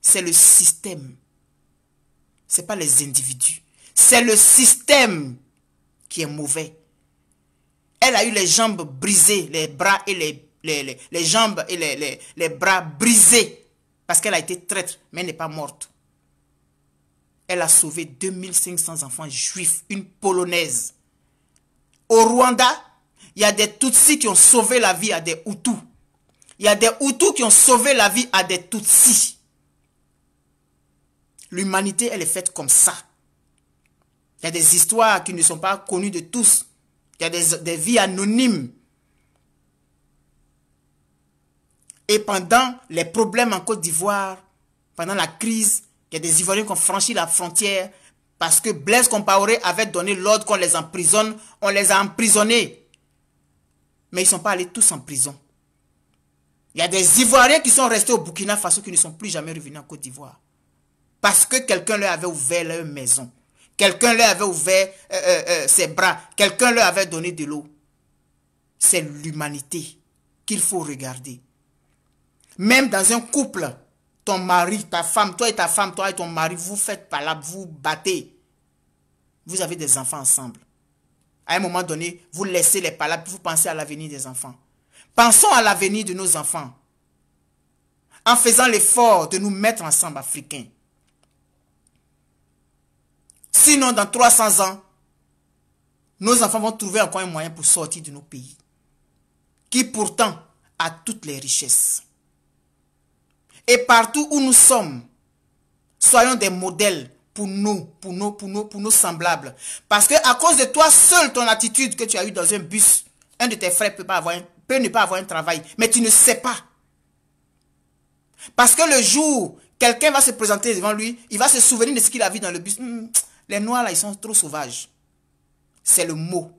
C'est le système. Ce n'est pas les individus. C'est le système qui est mauvais. Elle a eu les jambes brisées, les bras et les les, jambes et les, bras brisés parce qu'elle a été traître, mais elle n'est pas morte. Elle a sauvé 2500 enfants juifs, une polonaise. Au Rwanda, il y a des Tutsis qui ont sauvé la vie à des Hutus. Il y a des Hutus qui ont sauvé la vie à des Tutsis. L'humanité, elle est faite comme ça. Il y a des histoires qui ne sont pas connues de tous. Il y a des vies anonymes. Et pendant les problèmes en Côte d'Ivoire, pendant la crise, il y a des Ivoiriens qui ont franchi la frontière parce que Blaise Compaoré avait donné l'ordre qu'on les emprisonne. On les a emprisonnés. Mais ils ne sont pas allés tous en prison. Il y a des Ivoiriens qui sont restés au Burkina Faso qui ne sont plus jamais revenus en Côte d'Ivoire. Parce que quelqu'un leur avait ouvert leur maison. Quelqu'un leur avait ouvert euh, euh, euh, ses bras. Quelqu'un leur avait donné de l'eau. C'est l'humanité qu'il faut regarder. Même dans un couple, ton mari, ta femme, toi et ta femme, toi et ton mari, vous faites pas vous battez. Vous avez des enfants ensemble. À un moment donné, vous laissez les palabres, vous pensez à l'avenir des enfants. Pensons à l'avenir de nos enfants. En faisant l'effort de nous mettre ensemble, Africains. Sinon, dans 300 ans, nos enfants vont trouver encore un moyen pour sortir de nos pays. Qui pourtant a toutes les richesses. Et partout où nous sommes, soyons des modèles pour nous, pour nous, pour nous, pour nos semblables. Parce que à cause de toi seul, ton attitude que tu as eue dans un bus, un de tes frères peut, ne pas avoir un travail, mais tu ne sais pas. Parce que le jour, quelqu'un va se présenter devant lui, il va se souvenir de ce qu'il a vu dans le bus. Hmm, les noirs là, ils sont trop sauvages. C'est le mot.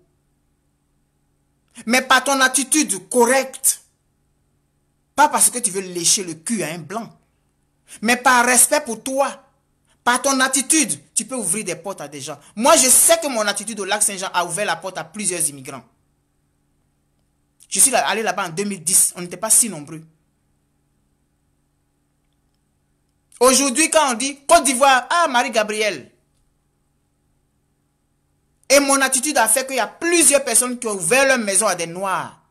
Mais par ton attitude correcte, pas parce que tu veux lécher le cul à un blanc. Mais par respect pour toi, par ton attitude, tu peux ouvrir des portes à des gens. Moi, je sais que mon attitude au lac Saint-Jean a ouvert la porte à plusieurs immigrants. Je suis allé là-bas en 2010. On n'était pas si nombreux. Aujourd'hui, quand on dit Côte d'Ivoire, ah, Marie-Gabrielle. Et mon attitude a fait qu'il y a plusieurs personnes qui ont ouvert leur maison à des Noirs.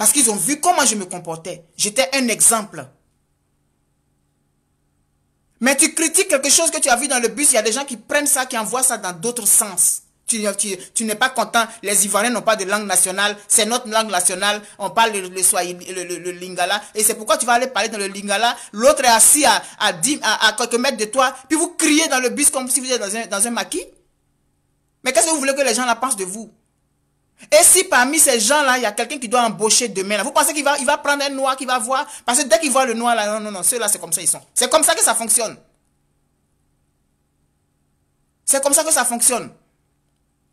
Parce qu'ils ont vu comment je me comportais. J'étais un exemple. Mais tu critiques quelque chose que tu as vu dans le bus, il y a des gens qui prennent ça, qui envoient ça dans d'autres sens. Tu, n'es pas content, les Ivoiriens n'ont pas de langue nationale, c'est notre langue nationale, on parle le, lingala, et c'est pourquoi tu vas aller parler dans le lingala, l'autre est assis à, quelques mètres de toi, puis vous criez dans le bus comme si vous étiez dans un, dans un maquis. Mais qu'est-ce que vous voulez que les gens la pensent de vous et si parmi ces gens-là, il y a quelqu'un qui doit embaucher demain, vous pensez qu'il va, il va prendre un noir, qu'il va voir Parce que dès qu'il voit le noir, là, non, non, non, ceux-là, c'est comme ça, ils sont. C'est comme ça que ça fonctionne. C'est comme ça que ça fonctionne.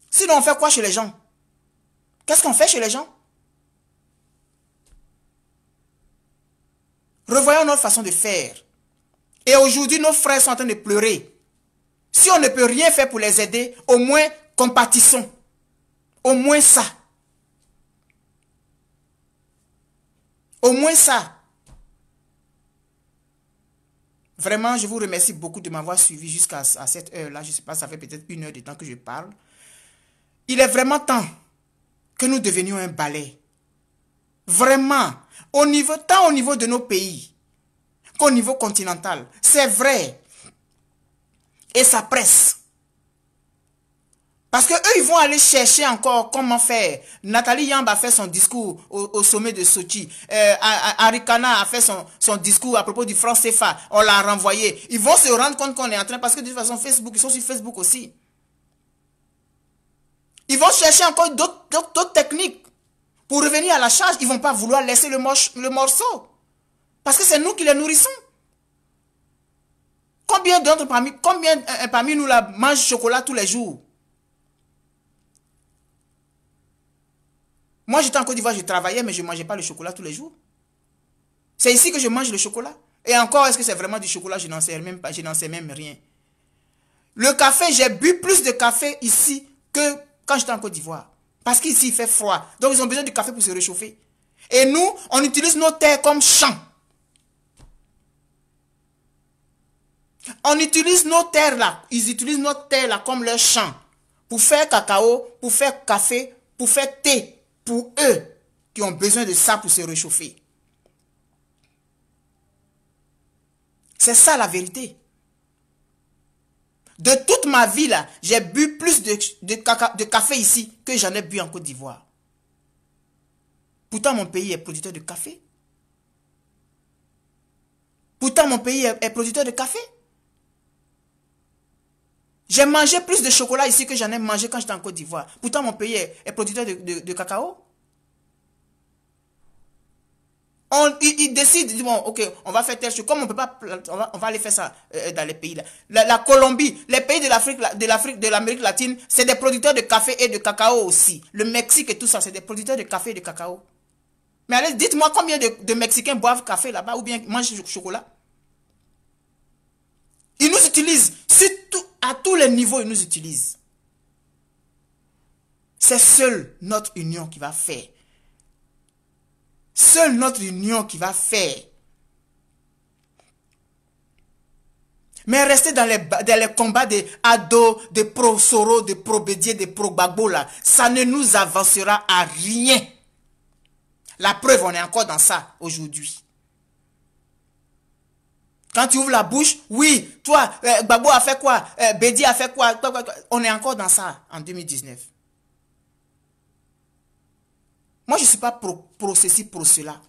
Sinon, on fait quoi chez les gens Qu'est-ce qu'on fait chez les gens Revoyons notre façon de faire. Et aujourd'hui, nos frères sont en train de pleurer. Si on ne peut rien faire pour les aider, au moins compatissons. Au moins ça. Au moins ça. Vraiment, je vous remercie beaucoup de m'avoir suivi jusqu'à cette heure-là. Je ne sais pas, ça fait peut-être une heure de temps que je parle. Il est vraiment temps que nous devenions un balai. Vraiment, au niveau, tant au niveau de nos pays qu'au niveau continental. C'est vrai. Et ça presse. Parce que eux, ils vont aller chercher encore comment faire. Nathalie Yamba a fait son discours au, sommet de Sochi. Euh, Arikana a fait son, discours à propos du franc CFA. On l'a renvoyé. Ils vont se rendre compte qu'on est en train, parce que de toute façon, Facebook, ils sont sur Facebook aussi. Ils vont chercher encore d'autres techniques pour revenir à la charge. Ils vont pas vouloir laisser le, morceau. Parce que c'est nous qui les nourrissons. Combien d'entre parmi, combien, euh, euh, parmi nous la mangent chocolat tous les jours Moi, j'étais en Côte d'Ivoire, je travaillais, mais je ne mangeais pas le chocolat tous les jours. C'est ici que je mange le chocolat. Et encore, est-ce que c'est vraiment du chocolat Je n'en sais même pas, je même rien. Le café, j'ai bu plus de café ici que quand j'étais en Côte d'Ivoire. Parce qu'ici, il fait froid. Donc, ils ont besoin du café pour se réchauffer. Et nous, on utilise nos terres comme champs. On utilise nos terres là. Ils utilisent nos terres là comme leur champs Pour faire cacao, pour faire café, pour faire thé pour eux qui ont besoin de ça pour se réchauffer. C'est ça la vérité. De toute ma vie, là, j'ai bu plus de, de, café ici que j'en ai bu en Côte d'Ivoire. Pourtant, mon pays est producteur de café. Pourtant, mon pays est, est producteur de café. J'ai mangé plus de chocolat ici que j'en ai mangé quand j'étais en Côte d'Ivoire. Pourtant, mon pays est, producteur de, cacao. On, ils, ils, décident, bon, ok, on va faire tel chose. Comme on peut pas, on va, aller faire ça euh, euh, dans les pays là. La, Colombie, les pays de l'Afrique, de l'Afrique, de l'Amérique latine, c'est des producteurs de café et de cacao aussi. Le Mexique et tout ça, c'est des producteurs de café et de cacao. Mais allez, dites-moi combien de, Mexicains boivent café là-bas ou bien mangent du chocolat. Ils nous utilisent surtout à tous les niveaux, ils nous utilise. C'est seule notre union qui va faire. Seule notre union qui va faire. Mais rester dans les, les combats des ados des Pro Soro, des Pro Bédier, des Pro ça ne nous avancera à rien. La preuve, on est encore dans ça aujourd'hui. Quand tu ouvres la bouche, oui, toi, euh, Babou a fait quoi euh, Bedi a fait quoi On est encore dans ça en 2019. Moi, je ne suis pas pour pour ceci, cela.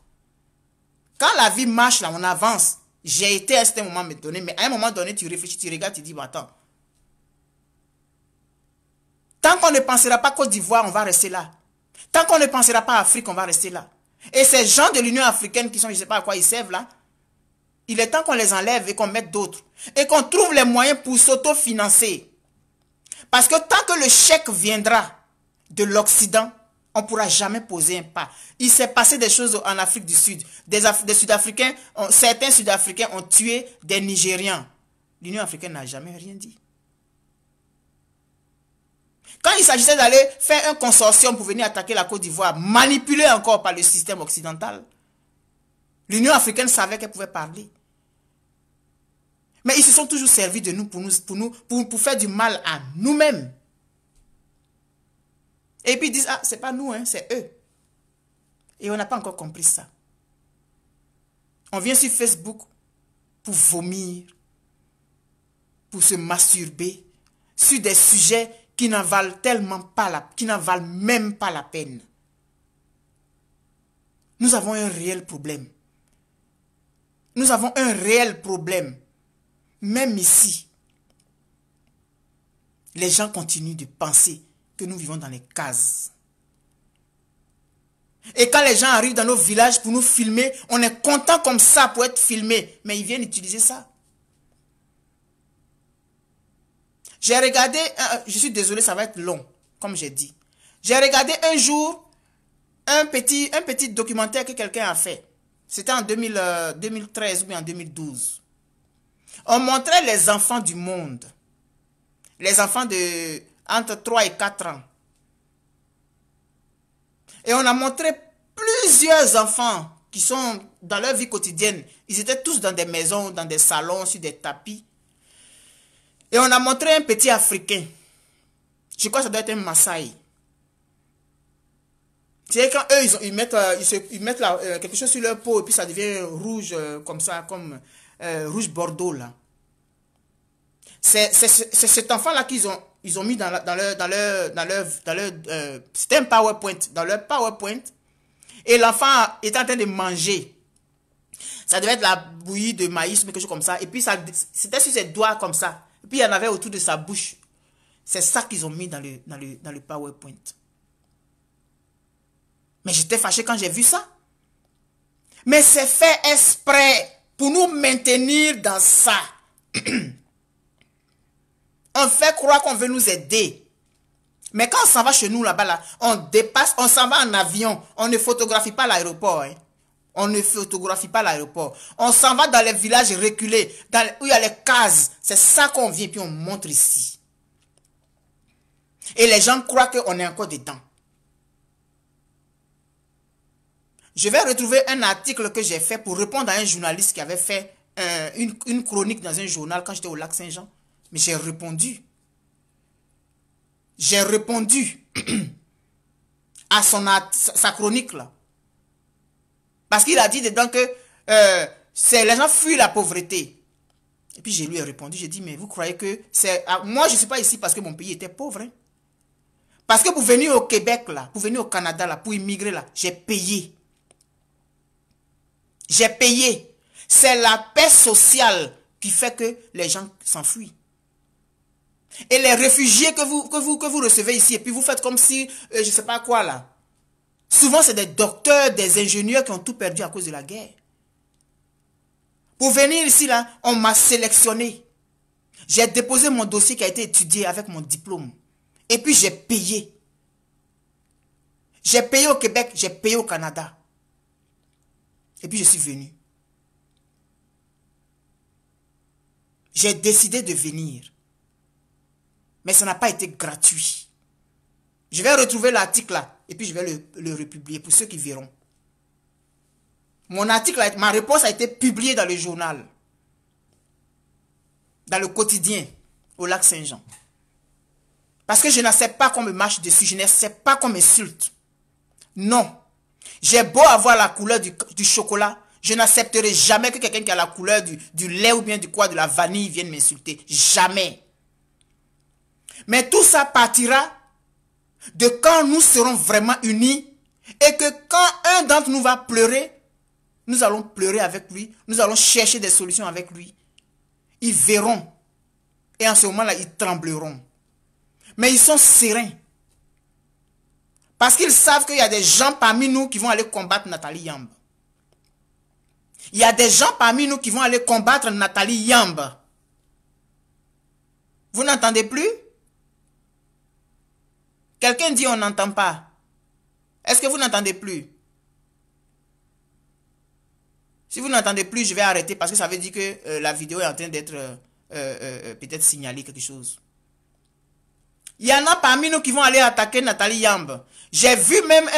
Quand la vie marche, là, on avance. J'ai été à ce moment donné, mais à un moment donné, tu réfléchis, tu regardes, tu dis, attends. Tant qu'on ne pensera pas Côte d'Ivoire, on va rester là. Tant qu'on ne pensera pas Afrique, on va rester là. Et ces gens de l'Union africaine qui sont, je ne sais pas à quoi ils servent là, il est temps qu'on les enlève et qu'on mette d'autres. Et qu'on trouve les moyens pour s'auto-financer. Parce que tant que le chèque viendra de l'Occident, on ne pourra jamais poser un pas. Il s'est passé des choses en Afrique du Sud. des Sud-Africains, certains Sud-Africains ont tué des Nigérians. L'Union africaine n'a jamais rien dit. Quand il s'agissait d'aller faire un consortium pour venir attaquer la Côte d'Ivoire, manipulé encore par le système occidental, l'Union africaine savait qu'elle pouvait parler. Mais ils se sont toujours servis de nous pour, nous, pour, nous, pour, faire du mal à nous-mêmes. Et puis ils disent, ah, c'est pas nous, hein, c'est eux. Et on n'a pas encore compris ça. On vient sur Facebook pour vomir, pour se masturber sur des sujets qui n'en valent tellement pas la, qui n'en valent même pas la peine. Nous avons un réel problème. Nous avons un réel problème. Même ici, les gens continuent de penser que nous vivons dans les cases. Et quand les gens arrivent dans nos villages pour nous filmer, on est content comme ça pour être filmé. Mais ils viennent utiliser ça. J'ai regardé, euh, je suis désolé, ça va être long, comme j'ai dit. J'ai regardé un jour un petit, un petit documentaire que quelqu'un a fait. C'était en 2013 euh, ou en 2012. On montrait les enfants du monde. Les enfants de entre 3 et 4 ans. Et on a montré plusieurs enfants qui sont dans leur vie quotidienne. Ils étaient tous dans des maisons, dans des salons, sur des tapis. Et on a montré un petit Africain. Je crois que ça doit être un Maasai. C'est quand eux, ils, mettent, ils mettent euh, euh, quelque chose sur leur peau et puis ça devient rouge euh, comme ça, comme euh, rouge bordeaux là. C'est cet enfant-là qu'ils ont, ils ont mis dans, leur, dans leur, dans leur, dans leur euh, c'était un PowerPoint, dans leur PowerPoint. Et l'enfant est en train de manger. Ça devait être la bouillie de maïs, mais quelque chose comme ça. Et puis, ça, c'était sur ses doigts comme ça. Et puis, il y en avait autour de sa bouche. C'est ça qu'ils ont mis dans le, dans le, dans le PowerPoint. Mais j'étais fâché quand j'ai vu ça. Mais c'est fait exprès pour nous maintenir dans ça. on fait croire qu'on veut nous aider. Mais quand on s'en va chez nous là-bas, là, on dépasse, on s'en va en avion. On ne photographie pas l'aéroport. Hein. On ne photographie pas l'aéroport. On s'en va dans les villages reculés, dans où il y a les cases. C'est ça qu'on vient, puis on montre ici. Et les gens croient qu'on est encore dedans. Je vais retrouver un article que j'ai fait pour répondre à un journaliste qui avait fait euh, une, chronique dans un journal quand j'étais au lac Saint-Jean. Mais j'ai répondu. J'ai répondu à son, sa chronique là. Parce qu'il a dit dedans que euh, les gens fuient la pauvreté. Et puis je lui ai répondu, j'ai dit, mais vous croyez que c'est... Ah, moi, je ne suis pas ici parce que mon pays était pauvre. Hein. Parce que pour venir au Québec, là, pour venir au Canada, là, pour immigrer, là, j'ai payé j'ai payé. C'est la paix sociale qui fait que les gens s'enfuient. Et les réfugiés que vous, que, vous, que vous recevez ici, et puis vous faites comme si, euh, je ne sais pas quoi là. Souvent, c'est des docteurs, des ingénieurs qui ont tout perdu à cause de la guerre. Pour venir ici, là, on m'a sélectionné. J'ai déposé mon dossier qui a été étudié avec mon diplôme. Et puis, j'ai payé. J'ai payé au Québec, j'ai payé au Canada. Et puis je suis venu. J'ai décidé de venir. Mais ça n'a pas été gratuit. Je vais retrouver l'article là et puis je vais le, republier pour ceux qui verront. Mon article, ma réponse a été publiée dans le journal, dans le quotidien au lac Saint-Jean. Parce que je ne sais pas qu'on me marche dessus, je ne sais pas qu'on m'insulte. Non, j'ai beau avoir la couleur du, chocolat, je n'accepterai jamais que quelqu'un qui a la couleur du, du, lait ou bien du quoi, de la vanille, vienne m'insulter. Jamais. Mais tout ça partira de quand nous serons vraiment unis et que quand un d'entre nous va pleurer, nous allons pleurer avec lui, nous allons chercher des solutions avec lui. Ils verront. Et en ce moment-là, ils trembleront. Mais ils sont sereins. Parce qu'ils savent qu'il y a des gens parmi nous qui vont aller combattre Nathalie Yamb. Il y a des gens parmi nous qui vont aller combattre Nathalie Yamb. Vous n'entendez plus Quelqu'un dit on n'entend pas. Est-ce que vous n'entendez plus Si vous n'entendez plus, je vais arrêter parce que ça veut dire que euh, la vidéo est en train d'être euh, euh, peut-être signalée quelque chose. Il y en a parmi nous qui vont aller attaquer Nathalie Yamb. J'ai vu même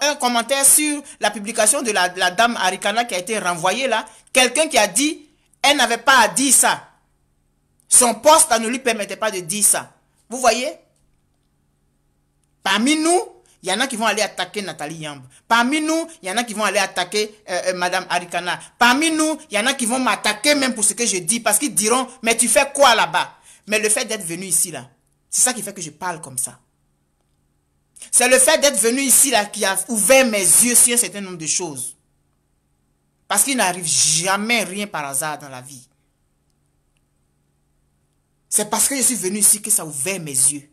un, commentaire sur la publication de la, dame Arikana qui a été renvoyée là. Quelqu'un qui a dit, elle n'avait pas à dire ça. Son poste ne lui permettait pas de dire ça. Vous voyez Parmi nous, il y en a qui vont aller attaquer Nathalie Yamb. Parmi nous, il y en a qui vont aller attaquer euh, euh, Madame Arikana. Parmi nous, il y en a qui vont m'attaquer même pour ce que je dis parce qu'ils diront, mais tu fais quoi là-bas Mais le fait d'être venu ici là, c'est ça qui fait que je parle comme ça. C'est le fait d'être venu ici là, qui a ouvert mes yeux sur un certain nombre de choses. Parce qu'il n'arrive jamais rien par hasard dans la vie. C'est parce que je suis venu ici que ça a ouvert mes yeux.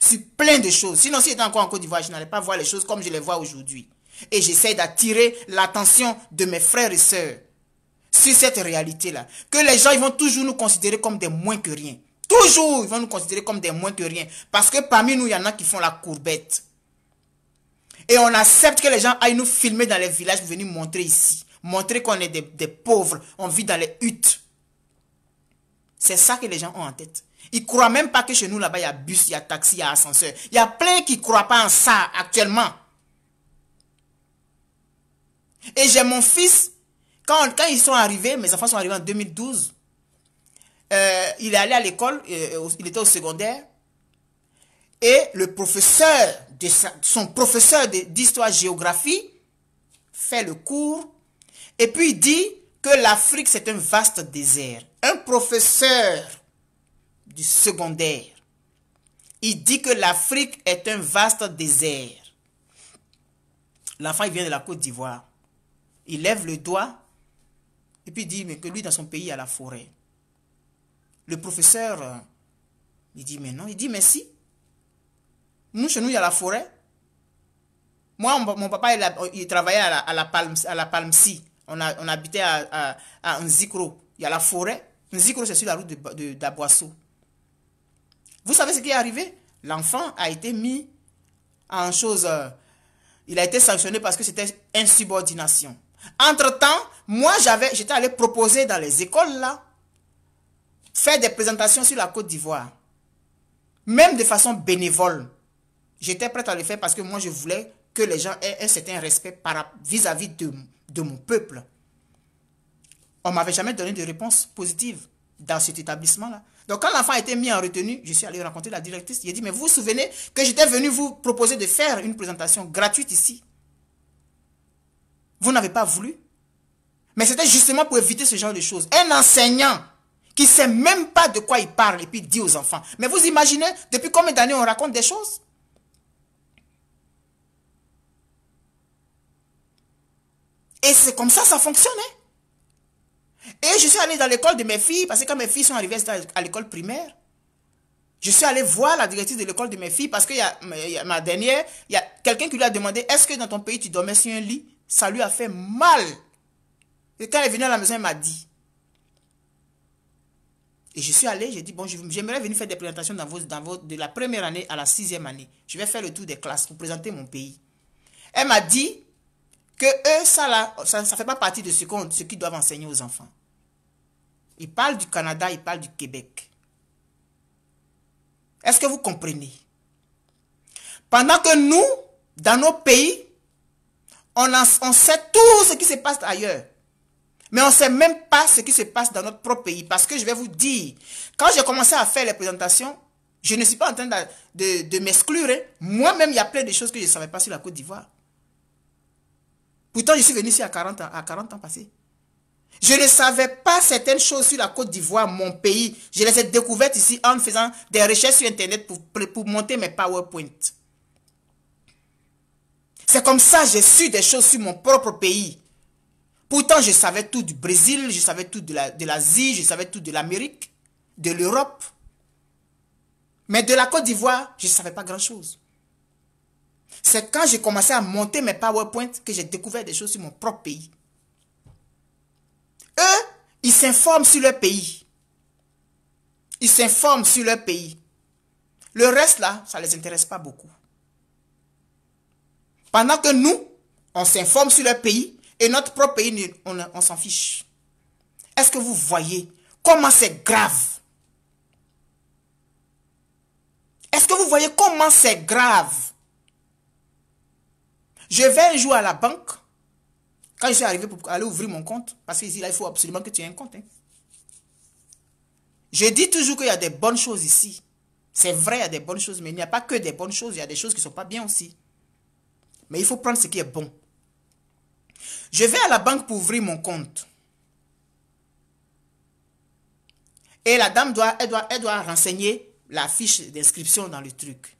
Sur plein de choses. Sinon, si j'étais encore en Côte d'Ivoire, je n'allais pas voir les choses comme je les vois aujourd'hui. Et j'essaie d'attirer l'attention de mes frères et sœurs sur cette réalité-là. Que les gens ils vont toujours nous considérer comme des moins que rien. Toujours, ils vont nous considérer comme des moins que rien. Parce que parmi nous, il y en a qui font la courbette. Et on accepte que les gens aillent nous filmer dans les villages pour venir montrer ici. Montrer qu'on est des, pauvres, on vit dans les huttes. C'est ça que les gens ont en tête. Ils ne croient même pas que chez nous, là-bas, il y a bus, il y a taxi, il y a ascenseur. Il y a plein qui ne croient pas en ça actuellement. Et j'ai mon fils, quand, quand ils sont arrivés, mes enfants sont arrivés en 2012. Euh, il est allé à l'école, euh, il était au secondaire, et le professeur, de son professeur d'histoire-géographie fait le cours, et puis il dit que l'Afrique c'est un vaste désert. Un professeur du secondaire, il dit que l'Afrique est un vaste désert. L'enfant, il vient de la Côte d'Ivoire. Il lève le doigt et puis il dit mais que lui, dans son pays, il y a la forêt. Le professeur, euh, il dit, mais non. Il dit, mais si. Nous, chez nous, il y a la forêt. Moi, mon papa, il, travaillait à la, à Palme, à la On, habitait à, à, Nzikro. Il y a la forêt. Nzikro, c'est sur la route d'Aboisseau. Vous savez ce qui est arrivé L'enfant a été mis en chose... Euh, il a été sanctionné parce que c'était insubordination. Entre-temps, moi, j'avais, j'étais allé proposer dans les écoles, là, faire des présentations sur la Côte d'Ivoire, même de façon bénévole. J'étais prête à le faire parce que moi, je voulais que les gens aient un certain respect vis-à-vis de, mon peuple. On ne m'avait jamais donné de réponse positive dans cet établissement-là. Donc quand l'enfant a été mis en retenue, je suis allé rencontrer la directrice. Il a dit, mais vous vous souvenez que j'étais venu vous proposer de faire une présentation gratuite ici. Vous n'avez pas voulu. Mais c'était justement pour éviter ce genre de choses. Un enseignant qui ne sait même pas de quoi il parle et puis dit aux enfants. Mais vous imaginez, depuis combien d'années on raconte des choses Et c'est comme ça, ça fonctionnait. Hein. Et je suis allée dans l'école de mes filles, parce que quand mes filles sont arrivées à l'école primaire, je suis allée voir la directrice de l'école de mes filles, parce que y, a ma dernière, il y a quelqu'un qui lui a demandé, est-ce que dans ton pays tu dormais sur un lit Ça lui a fait mal. Et quand elle est venue à la maison, elle m'a dit, et je suis allé, j'ai dit, bon, j'aimerais venir faire des présentations dans vos, dans de la première année à la sixième année. Je vais faire le tour des classes pour présenter mon pays. Elle m'a dit que eux, ça ça ne fait pas partie de ce qu'ils doivent enseigner aux enfants. Ils parlent du Canada, ils parlent du Québec. Est-ce que vous comprenez Pendant que nous, dans nos pays, on, on sait tout ce qui se passe ailleurs. Mais on ne sait même pas ce qui se passe dans notre propre pays. Parce que je vais vous dire, quand j'ai commencé à faire les présentations, je ne suis pas en train de, m'exclure. Hein. Moi-même, il y a plein de choses que je ne savais pas sur la Côte d'Ivoire. Pourtant, je suis venu ici à 40 ans, à 40 ans passés. Je ne savais pas certaines choses sur la Côte d'Ivoire, mon pays. Je les ai découvertes ici en faisant des recherches sur Internet pour, pour monter mes PowerPoint. C'est comme ça que j'ai su des choses sur mon propre pays. Pourtant, je savais tout du Brésil, je savais tout de l'Asie, je savais tout de l'Amérique, de l'Europe. Mais de la Côte d'Ivoire, je ne savais pas grand-chose. C'est quand j'ai commencé à monter mes PowerPoint que j'ai découvert des choses sur mon propre pays. Eux, ils s'informent sur leur pays. Ils s'informent sur leur pays. Le reste, là, ça ne les intéresse pas beaucoup. Pendant que nous, on s'informe sur leur pays, et notre propre pays, on, s'en fiche. Est-ce que vous voyez comment c'est grave Est-ce que vous voyez comment c'est grave Je vais un jour à la banque, quand je suis arrivé pour aller ouvrir mon compte, parce dit là, il faut absolument que tu aies un compte. Hein. Je dis toujours qu'il y a des bonnes choses ici. C'est vrai, il y a des bonnes choses, mais il n'y a pas que des bonnes choses, il y a des choses qui ne sont pas bien aussi. Mais il faut prendre ce qui est bon. Je vais à la banque pour ouvrir mon compte. Et la dame doit, elle doit, renseigner la fiche d'inscription dans le truc.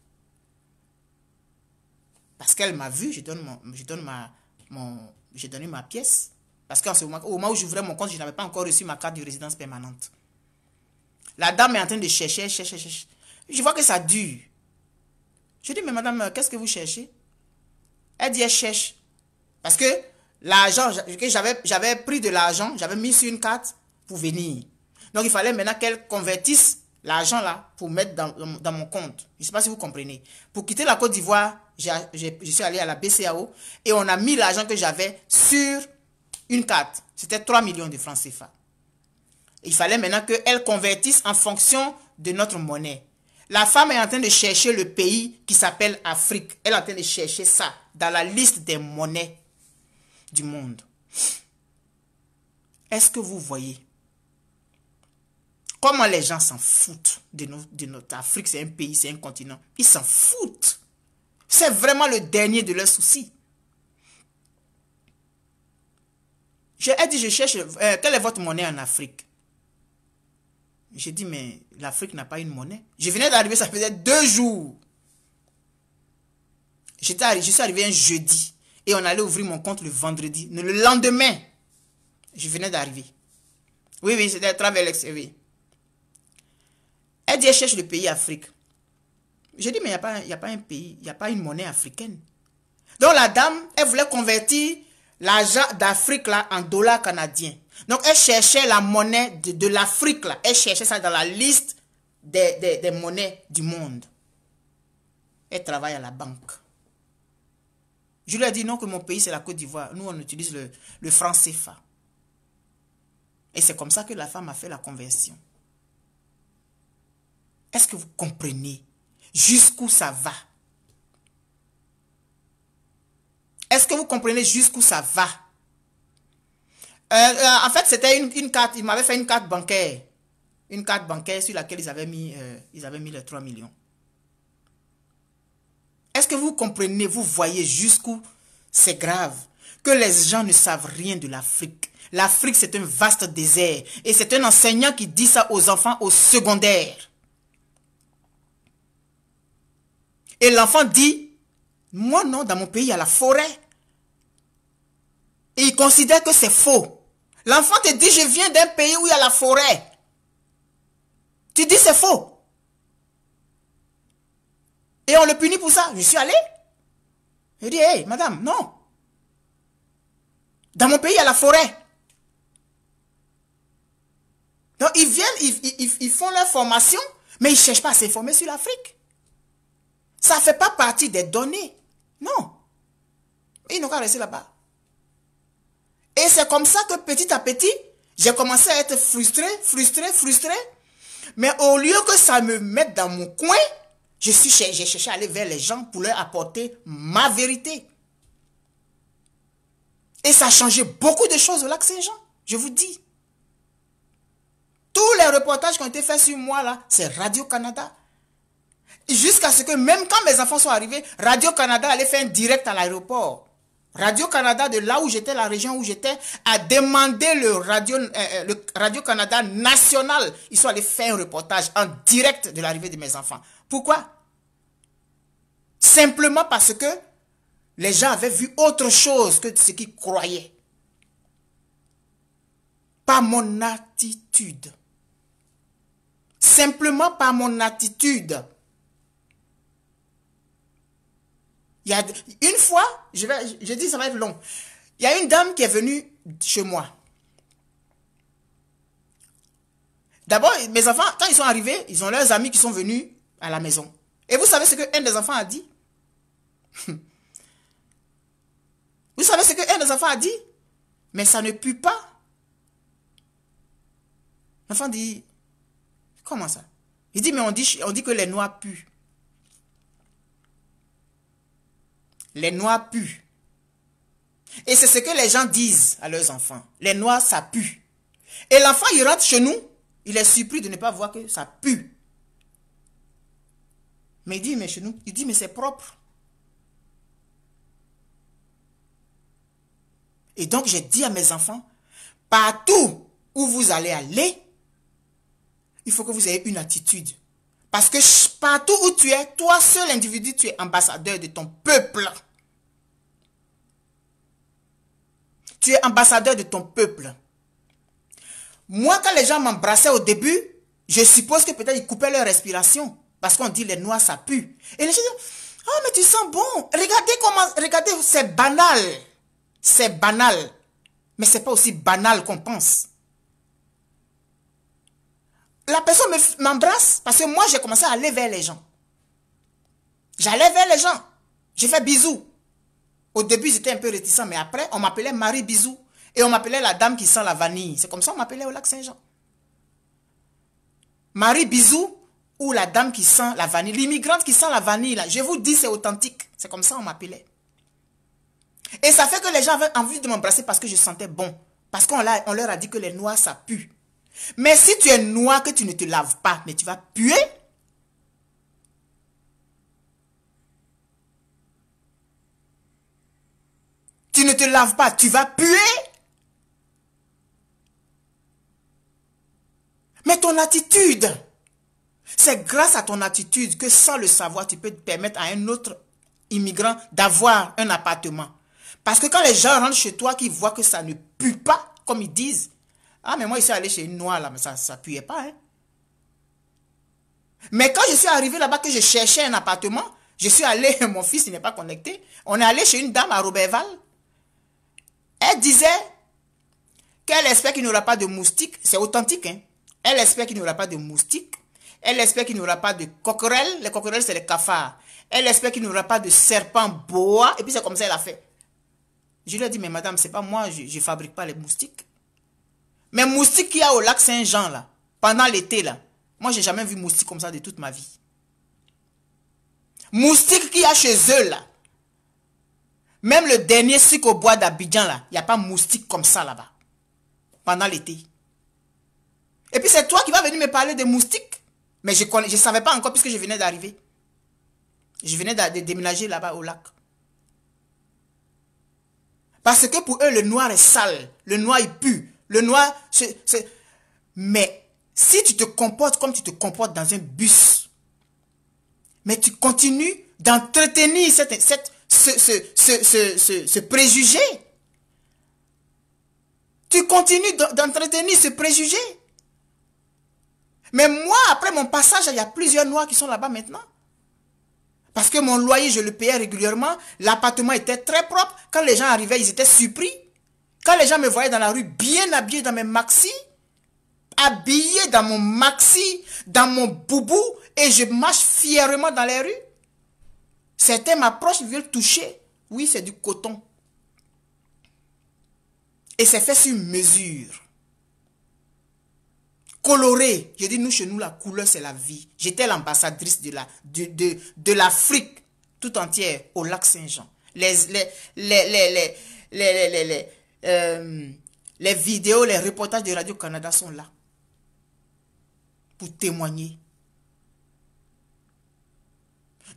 Parce qu'elle m'a vu, je donne, mon, je donne ma, mon, j'ai donné ma pièce. Parce qu'au moment, au moment où j'ouvrais mon compte, je n'avais pas encore reçu ma carte de résidence permanente. La dame est en train de chercher, chercher, chercher. Je vois que ça dure. Je dis, mais madame, qu'est-ce que vous cherchez Elle dit, elle cherche. Parce que l'argent, j'avais, j'avais pris de l'argent, j'avais mis sur une carte pour venir. Donc il fallait maintenant qu'elle convertisse l'argent là pour mettre dans, dans mon compte. Je ne sais pas si vous comprenez. Pour quitter la Côte d'Ivoire, je suis allé à la BCAO et on a mis l'argent que j'avais sur une carte. C'était 3 millions de francs CFA. Il fallait maintenant qu'elle convertisse en fonction de notre monnaie. La femme est en train de chercher le pays qui s'appelle Afrique. Elle est en train de chercher ça dans la liste des monnaies du monde. Est-ce que vous voyez Comment les gens s'en foutent de, notre Afrique, c'est un pays, c'est un continent. Ils s'en foutent. C'est vraiment le dernier de leurs soucis. J'ai dit, je cherche, euh, quelle est votre monnaie en Afrique J'ai dit, mais l'Afrique n'a pas une monnaie. Je venais d'arriver, ça faisait deux jours. je suis arrivé un jeudi. Et on allait ouvrir mon compte le vendredi. Le lendemain, je venais d'arriver. Oui, oui, c'était travers Elle dit, elle cherche le pays Afrique. Je dis, mais il n'y a, pas, a pas un pays, il n'y a pas une monnaie africaine. Donc la dame, elle voulait convertir l'argent d'Afrique en dollars canadiens. Donc elle cherchait la monnaie de, l'Afrique Elle cherchait ça dans la liste des monnaies du monde. Elle travaille à la banque. Je lui ai dit non que mon pays c'est la Côte d'Ivoire. Nous on utilise le, franc CFA. Et c'est comme ça que la femme a fait la conversion. Est-ce que vous comprenez jusqu'où ça va Est-ce que vous comprenez jusqu'où ça va euh, euh, En fait, c'était une, carte, ils m'avaient fait une carte bancaire. Une carte bancaire sur laquelle ils avaient mis, euh, ils avaient mis les 3 millions. Est-ce que vous comprenez, vous voyez jusqu'où c'est grave que les gens ne savent rien de l'Afrique. L'Afrique, c'est un vaste désert. Et c'est un enseignant qui dit ça aux enfants au secondaire. Et l'enfant dit, moi non, dans mon pays, il y a la forêt. Et il considère que c'est faux. L'enfant te dit, je viens d'un pays où il y a la forêt. Tu dis, c'est faux. Et on le punit pour ça. Je suis allé. Je dit, hey, madame, non. Dans mon pays, il y a la forêt. Donc, ils viennent, ils, ils font leur formation, mais ils ne cherchent pas à s'informer sur l'Afrique. Ça ne fait pas partie des données. Non. Ils n'ont qu'à rester là-bas. Et c'est comme ça que petit à petit, j'ai commencé à être frustré, frustré, frustré. Mais au lieu que ça me mette dans mon coin, je suis j'ai cherché à aller vers les gens pour leur apporter ma vérité. Et ça a changé beaucoup de choses au lac Saint-Jean, je vous dis. Tous les reportages qui ont été faits sur moi là, c'est Radio-Canada. Jusqu'à ce que même quand mes enfants sont arrivés, Radio-Canada allait faire un direct à l'aéroport. Radio-Canada, de là où j'étais, la région où j'étais, a demandé le Radio-Canada euh, euh, national. Ils sont allés faire un reportage en direct de l'arrivée de mes enfants. Pourquoi Simplement parce que les gens avaient vu autre chose que ce qu'ils croyaient. Par mon attitude. Simplement par mon attitude. Il y a une fois, je, vais, je dis ça va être long. Il y a une dame qui est venue chez moi. D'abord, mes enfants, quand ils sont arrivés, ils ont leurs amis qui sont venus à la maison. Et vous savez ce qu'un des enfants a dit Vous savez ce qu'un des enfants a dit Mais ça ne pue pas. L'enfant dit, comment ça Il dit, mais on dit, on dit que les noix puent. Les noix puent. Et c'est ce que les gens disent à leurs enfants. Les noix, ça pue. Et l'enfant, il rentre chez nous, il est surpris de ne pas voir que ça pue. Mais il dit, mais chez nous, il dit, mais c'est propre. Et donc, j'ai dit à mes enfants, partout où vous allez aller, il faut que vous ayez une attitude. Parce que partout où tu es, toi seul individu, tu es ambassadeur de ton peuple. Tu es ambassadeur de ton peuple. Moi, quand les gens m'embrassaient au début, je suppose que peut-être ils coupaient leur respiration. Parce qu'on dit les noix, ça pue. Et les gens disent, oh, mais tu sens bon. Regardez comment, regardez, c'est banal. C'est banal. Mais c'est pas aussi banal qu'on pense. La personne m'embrasse parce que moi, j'ai commencé à aller vers les gens. J'allais vers les gens. Je fais bisous. Au début, j'étais un peu réticent, mais après, on m'appelait Marie Bisou. Et on m'appelait la dame qui sent la vanille. C'est comme ça qu'on m'appelait au lac Saint-Jean. Marie Bisou, ou la dame qui sent la vanille, l'immigrante qui sent la vanille, là, je vous dis, c'est authentique. C'est comme ça on m'appelait. Et ça fait que les gens avaient envie de m'embrasser parce que je sentais bon. Parce qu'on leur a dit que les noirs, ça pue. Mais si tu es noir, que tu ne te laves pas, mais tu vas puer. Tu ne te laves pas, tu vas puer. Mais ton attitude, c'est grâce à ton attitude que sans le savoir, tu peux te permettre à un autre immigrant d'avoir un appartement. Parce que quand les gens rentrent chez toi, qu'ils voient que ça ne pue pas, comme ils disent, ah mais moi je suis allé chez une noire là, mais ça ne puait pas. Hein? Mais quand je suis arrivé là-bas, que je cherchais un appartement, je suis allé, mon fils il n'est pas connecté, on est allé chez une dame à Robertval, Elle disait qu'elle espère qu'il n'y aura pas de moustiques. C'est authentique, hein. Elle espère qu'il n'y aura pas de moustiques. Elle espère qu'il n'y aura pas de coquerelles. Les coquerelles, c'est les cafards. Elle espère qu'il n'y aura pas de serpent bois. Et puis c'est comme ça qu'elle a fait. Je lui ai dit, mais madame, c'est pas moi, je ne fabrique pas les moustiques. Mais moustiques qu'il y a au lac Saint-Jean, là, pendant l'été, là. Moi, j'ai jamais vu moustique comme ça de toute ma vie. Moustiques qu'il y a chez eux, là. Même le dernier cycle au bois d'Abidjan, là, il n'y a pas moustique comme ça là-bas. Pendant l'été. Et puis c'est toi qui vas venir me parler des moustiques. Mais je ne savais pas encore puisque je venais d'arriver. Je venais de déménager là-bas au lac. Parce que pour eux, le noir est sale. Le noir, est pue. Le noir, Mais si tu te comportes comme tu te comportes dans un bus, mais tu continues d'entretenir ce préjugé, tu continues d'entretenir ce préjugé. Mais moi, après mon passage, il y a plusieurs noirs qui sont là-bas maintenant. Parce que mon loyer, je le payais régulièrement. L'appartement était très propre. Quand les gens arrivaient, ils étaient surpris. Quand les gens me voyaient dans la rue, bien habillé dans mes maxi, habillé dans mon maxi, dans mon boubou, et je marche fièrement dans les rues. Certains m'approchent, ils veulent toucher. Oui, c'est du coton. Et c'est fait sur mesure coloré. Je dis, nous, chez nous, la couleur, c'est la vie. J'étais l'ambassadrice de l'Afrique la, de, tout entière au lac Saint-Jean. Les, euh, les, vidéos, les reportages de Radio-Canada sont là pour témoigner.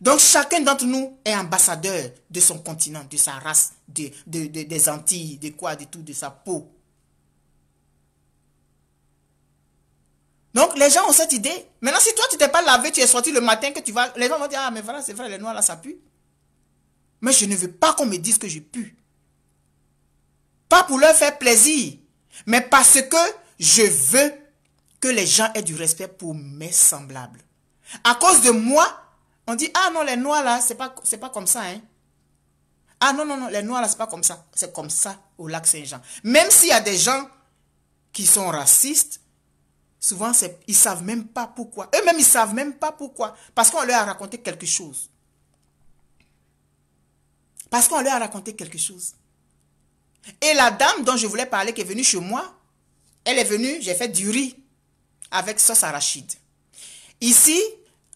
Donc chacun d'entre nous est ambassadeur de son continent, de sa race, de, des Antilles, de quoi, de tout, de sa peau. Donc les gens ont cette idée. Maintenant, si toi tu t'es pas lavé, tu es sorti le matin que tu vas, les gens vont dire ah mais voilà c'est vrai les noirs là ça pue. Mais je ne veux pas qu'on me dise que j'ai pue. Pas pour leur faire plaisir, mais parce que je veux que les gens aient du respect pour mes semblables. À cause de moi, on dit ah non les noirs là c'est pas c'est pas comme ça hein. Ah non non non les noirs là c'est pas comme ça, c'est comme ça au lac Saint-Jean. Même s'il y a des gens qui sont racistes Souvent, ils ne savent même pas pourquoi. Eux-mêmes, ils ne savent même pas pourquoi. Parce qu'on leur a raconté quelque chose. Parce qu'on leur a raconté quelque chose. Et la dame dont je voulais parler, qui est venue chez moi, elle est venue, j'ai fait du riz avec sauce arachide. Ici,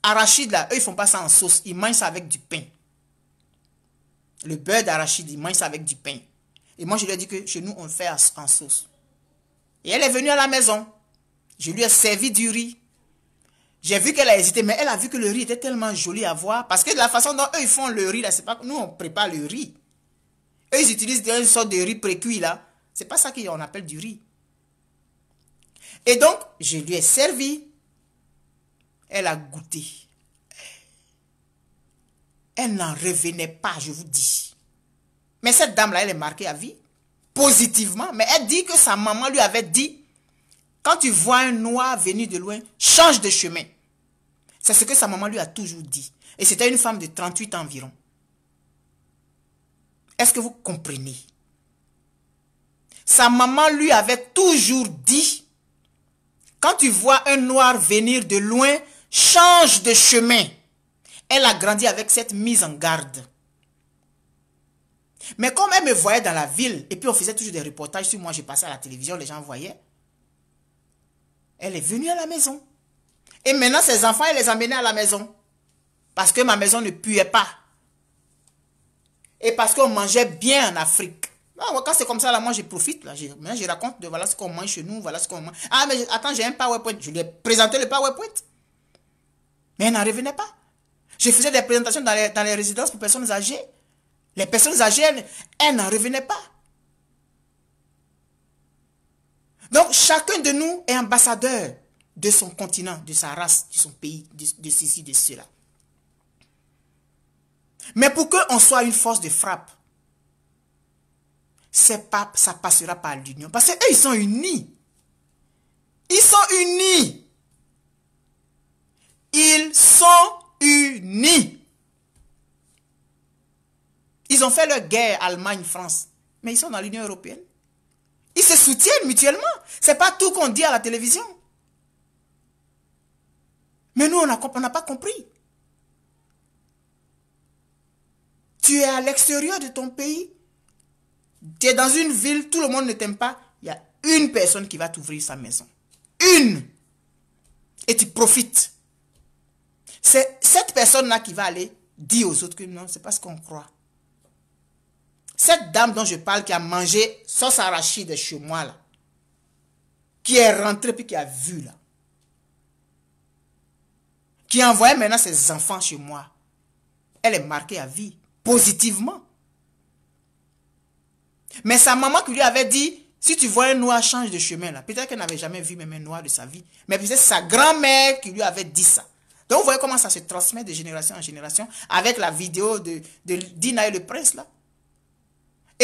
arachide, là, eux, ils ne font pas ça en sauce. Ils mangent ça avec du pain. Le beurre d'arachide, ils mangent ça avec du pain. Et moi, je lui ai dit que chez nous, on le fait en sauce. Et elle est venue à la maison. Je lui ai servi du riz. J'ai vu qu'elle a hésité, mais elle a vu que le riz était tellement joli à voir. Parce que de la façon dont eux ils font le riz, là, c'est pas. Nous, on prépare le riz. Eux, ils utilisent une sorte de riz précuit, là. C'est pas ça qu'on appelle du riz. Et donc, je lui ai servi. Elle a goûté. Elle n'en revenait pas, je vous dis. Mais cette dame-là, elle est marquée à vie, positivement. Mais elle dit que sa maman lui avait dit quand tu vois un noir venir de loin, change de chemin. C'est ce que sa maman lui a toujours dit. Et c'était une femme de 38 ans environ. Est-ce que vous comprenez Sa maman lui avait toujours dit, quand tu vois un noir venir de loin, change de chemin. Elle a grandi avec cette mise en garde. Mais comme elle me voyait dans la ville, et puis on faisait toujours des reportages sur moi, je passais à la télévision, les gens voyaient. Elle est venue à la maison. Et maintenant, ses enfants, elle les a à la maison. Parce que ma maison ne puait pas. Et parce qu'on mangeait bien en Afrique. Ah, quand c'est comme ça, là, moi, je profite. Là, je, raconte de voilà ce qu'on mange chez nous, voilà ce qu'on mange. Ah, mais attends, j'ai un PowerPoint. Je lui ai présenté le PowerPoint. Mais elle n'en revenait pas. Je faisais des présentations dans les, résidences pour personnes âgées. Les personnes âgées, elles n'en revenaient pas. Donc chacun de nous est ambassadeur de son continent, de sa race, de son pays, de, ceci, de cela. Mais pour qu'on soit une force de frappe, pas, ça passera par l'union. Parce qu'eux, ils sont unis. Ils sont unis. Ils sont unis. Ils ont fait leur guerre Allemagne-France. Mais ils sont dans l'Union européenne. Ils se soutiennent mutuellement. Ce n'est pas tout qu'on dit à la télévision. Mais nous, on n'a pas compris. Tu es à l'extérieur de ton pays. Tu es dans une ville, tout le monde ne t'aime pas. Il y a une personne qui va t'ouvrir sa maison. Une. Et tu profites. C'est cette personne-là qui va aller dire aux autres que non, c'est pas ce qu'on croit. Cette dame dont je parle qui a mangé sauce arachide chez moi, là, qui est rentrée puis qui a vu, là, qui envoyait maintenant ses enfants chez moi, elle est marquée à vie, positivement. Mais sa maman qui lui avait dit, si tu vois un noir, change de chemin, là. Peut-être qu'elle n'avait jamais vu même un noir de sa vie. Mais c'est sa grand-mère qui lui avait dit ça. Donc, vous voyez comment ça se transmet de génération en génération avec la vidéo de, de Dina et le prince, là.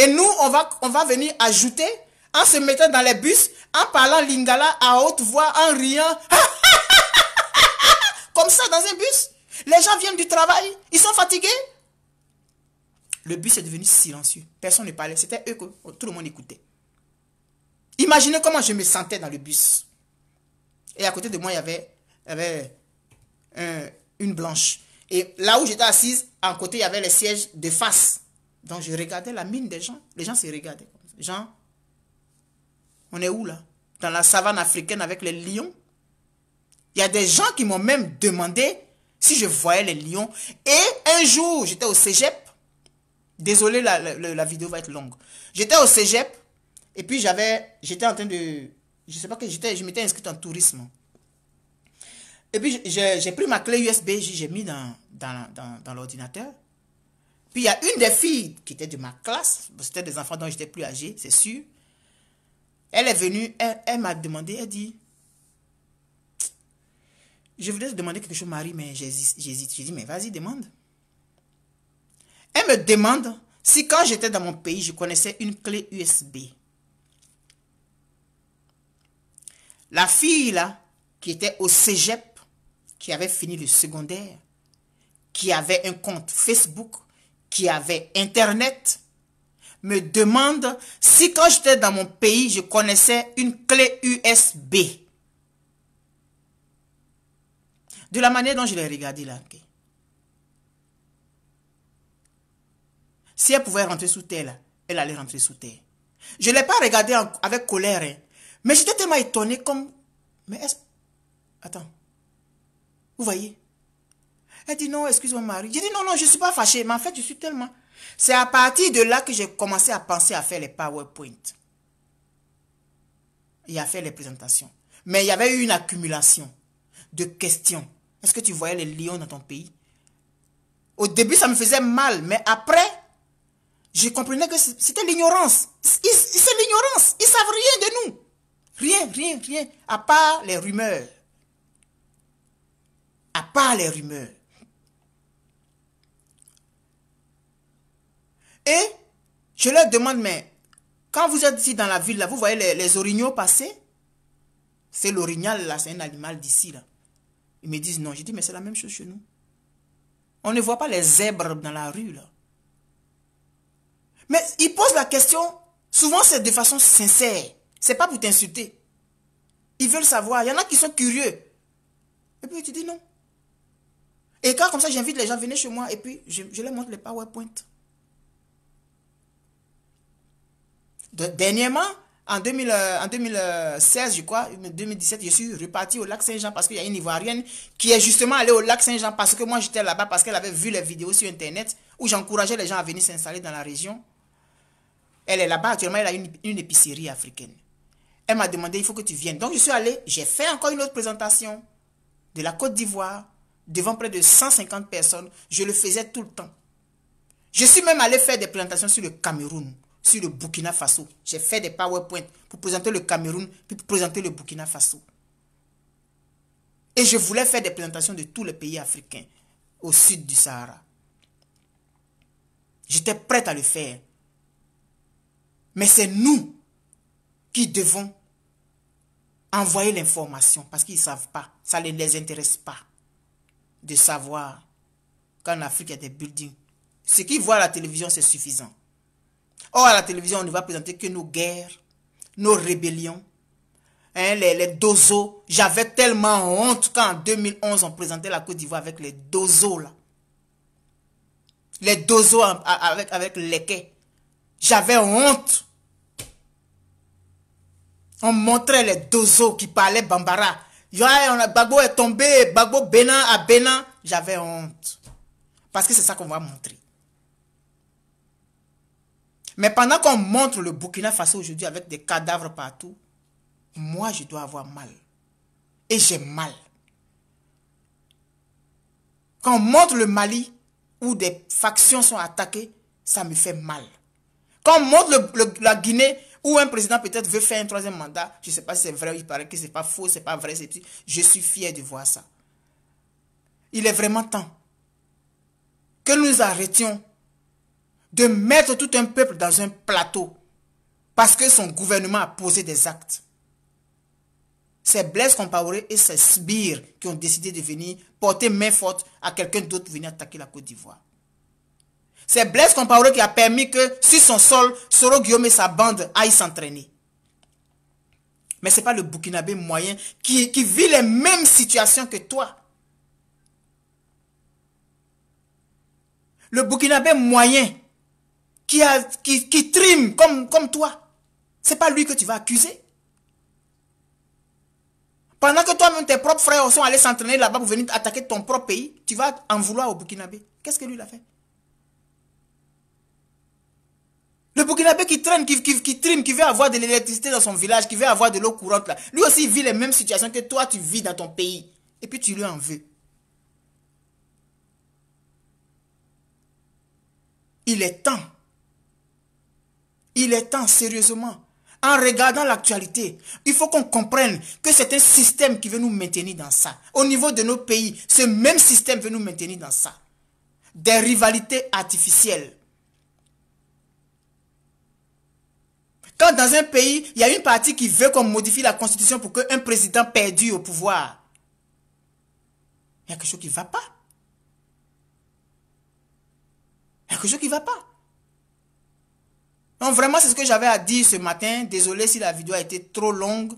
Et nous, on va, on va venir ajouter en se mettant dans les bus, en parlant lingala à haute voix, en riant. Comme ça, dans un bus. Les gens viennent du travail, ils sont fatigués. Le bus est devenu silencieux. Personne ne parlait. C'était eux que tout le monde écoutait. Imaginez comment je me sentais dans le bus. Et à côté de moi, il y avait, euh, une blanche. Et là où j'étais assise, à côté, il y avait les sièges de face. Donc je regardais la mine des gens. Les gens se regardaient comme ça. Genre, on est où là Dans la savane africaine avec les lions Il y a des gens qui m'ont même demandé si je voyais les lions. Et un jour, j'étais au cégep. Désolé, la, vidéo va être longue. J'étais au cégep. Et puis j'avais, j'étais en train de, je sais pas que j'étais, je m'étais inscrite en tourisme. Et puis j'ai pris ma clé USB, j'ai mis dans, dans, dans l'ordinateur. Puis il y a une des filles qui était de ma classe, c'était des enfants dont j'étais plus âgé, c'est sûr. Elle est venue, elle, m'a demandé, elle dit, je voulais te demander quelque chose, Marie, mais j'hésite. J'ai dit, mais vas-y, demande. Elle me demande si quand j'étais dans mon pays, je connaissais une clé USB. La fille là, qui était au cégep, qui avait fini le secondaire, qui avait un compte Facebook, qui avait Internet me demande si quand j'étais dans mon pays, je connaissais une clé USB. De la manière dont je l'ai regardé là. Si elle pouvait rentrer sous terre, elle allait rentrer sous terre. Je ne l'ai pas regardé avec colère. Hein. mais j'étais tellement étonné comme... Mais est-ce... Attends. Vous voyez elle dit non, excuse moi Marie. J'ai dit non, non, je ne suis pas fâchée, mais en fait, je suis tellement. C'est à partir de là que j'ai commencé à penser à faire les PowerPoint et à faire les présentations. Mais il y avait eu une accumulation de questions. Est-ce que tu voyais les lions dans ton pays Au début, ça me faisait mal, mais après, je comprenais que c'était l'ignorance. C'est l'ignorance. Ils ne savent rien de nous. Rien, rien, rien. À part les rumeurs. À part les rumeurs. Et je leur demande, mais quand vous êtes ici dans la ville, là, vous voyez les, orignaux passer C'est l'orignal, là, c'est un animal d'ici, là. Ils me disent non. Je dis, mais c'est la même chose chez nous. On ne voit pas les zèbres dans la rue, là. Mais ils posent la question, souvent c'est de façon sincère. C'est pas pour t'insulter. Ils veulent savoir. Il y en a qui sont curieux. Et puis tu dis non. Et quand comme ça, j'invite les gens, venez chez moi. Et puis je, je leur montre les PowerPoint. dernièrement, en, 2016, euh, je crois, 2017, je suis reparti au lac Saint-Jean parce qu'il y a une Ivoirienne qui est justement allée au lac Saint-Jean parce que moi j'étais là-bas parce qu'elle avait vu les vidéos sur Internet où j'encourageais les gens à venir s'installer dans la région. Elle est là-bas, actuellement, elle a une, épicerie africaine. Elle m'a demandé, il faut que tu viennes. Donc je suis allé, j'ai fait encore une autre présentation de la Côte d'Ivoire devant près de 150 personnes. Je le faisais tout le temps. Je suis même allé faire des présentations sur le Cameroun sur le Burkina Faso. J'ai fait des PowerPoints pour présenter le Cameroun, puis pour présenter le Burkina Faso. Et je voulais faire des présentations de tous les pays africains au sud du Sahara. J'étais prête à le faire. Mais c'est nous qui devons envoyer l'information parce qu'ils ne savent pas. Ça ne les intéresse pas de savoir qu'en Afrique, il y a des buildings. Ce qu'ils voient à la télévision, c'est suffisant. Or, oh, à la télévision, on ne va présenter que nos guerres, nos rébellions, hein, les, les dozos. J'avais tellement honte quand en 2011, on présentait la Côte d'Ivoire avec les dozos, là. Les dozos avec, avec les quais. J'avais honte. On montrait les dozos qui parlaient Bambara. Bagbo est tombé, Bagbo Bénin à Bénin. J'avais honte. Parce que c'est ça qu'on va montrer. Mais pendant qu'on montre le Burkina Faso aujourd'hui avec des cadavres partout, moi, je dois avoir mal. Et j'ai mal. Quand on montre le Mali, où des factions sont attaquées, ça me fait mal. Quand on montre la Guinée, où un président peut-être veut faire un troisième mandat, je ne sais pas si c'est vrai, il paraît que ce n'est pas faux, ce n'est pas vrai, c'est Je suis fier de voir ça. Il est vraiment temps que nous arrêtions de mettre tout un peuple dans un plateau parce que son gouvernement a posé des actes. C'est Blaise Compaoré et ses sbires qui ont décidé de venir porter main forte à quelqu'un d'autre pour venir attaquer la Côte d'Ivoire. C'est Blaise Compaoré qui a permis que sur son sol, Soro Guillaume et sa bande aillent s'entraîner. Mais ce n'est pas le Burkinabé moyen qui, qui vit les mêmes situations que toi. Le Burkinabé moyen qui, a, trime comme, comme toi, n'est pas lui que tu vas accuser. Pendant que toi-même, tes propres frères sont allés s'entraîner là-bas pour venir attaquer ton propre pays, tu vas en vouloir au Burkinabé. Qu'est-ce que lui, il a fait Le Burkinabé qui traîne, qui, qui, qui trime, qui veut avoir de l'électricité dans son village, qui veut avoir de l'eau courante, là, lui aussi vit les mêmes situations que toi, tu vis dans ton pays. Et puis tu lui en veux. Il est temps il est temps, sérieusement, en regardant l'actualité, il faut qu'on comprenne que c'est un système qui veut nous maintenir dans ça. Au niveau de nos pays, ce même système veut nous maintenir dans ça. Des rivalités artificielles. Quand dans un pays, il y a une partie qui veut qu'on modifie la constitution pour qu'un président perdu au pouvoir, il y a quelque chose qui ne va pas. Il y a quelque chose qui ne va pas. Donc vraiment, c'est ce que j'avais à dire ce matin. Désolé si la vidéo a été trop longue,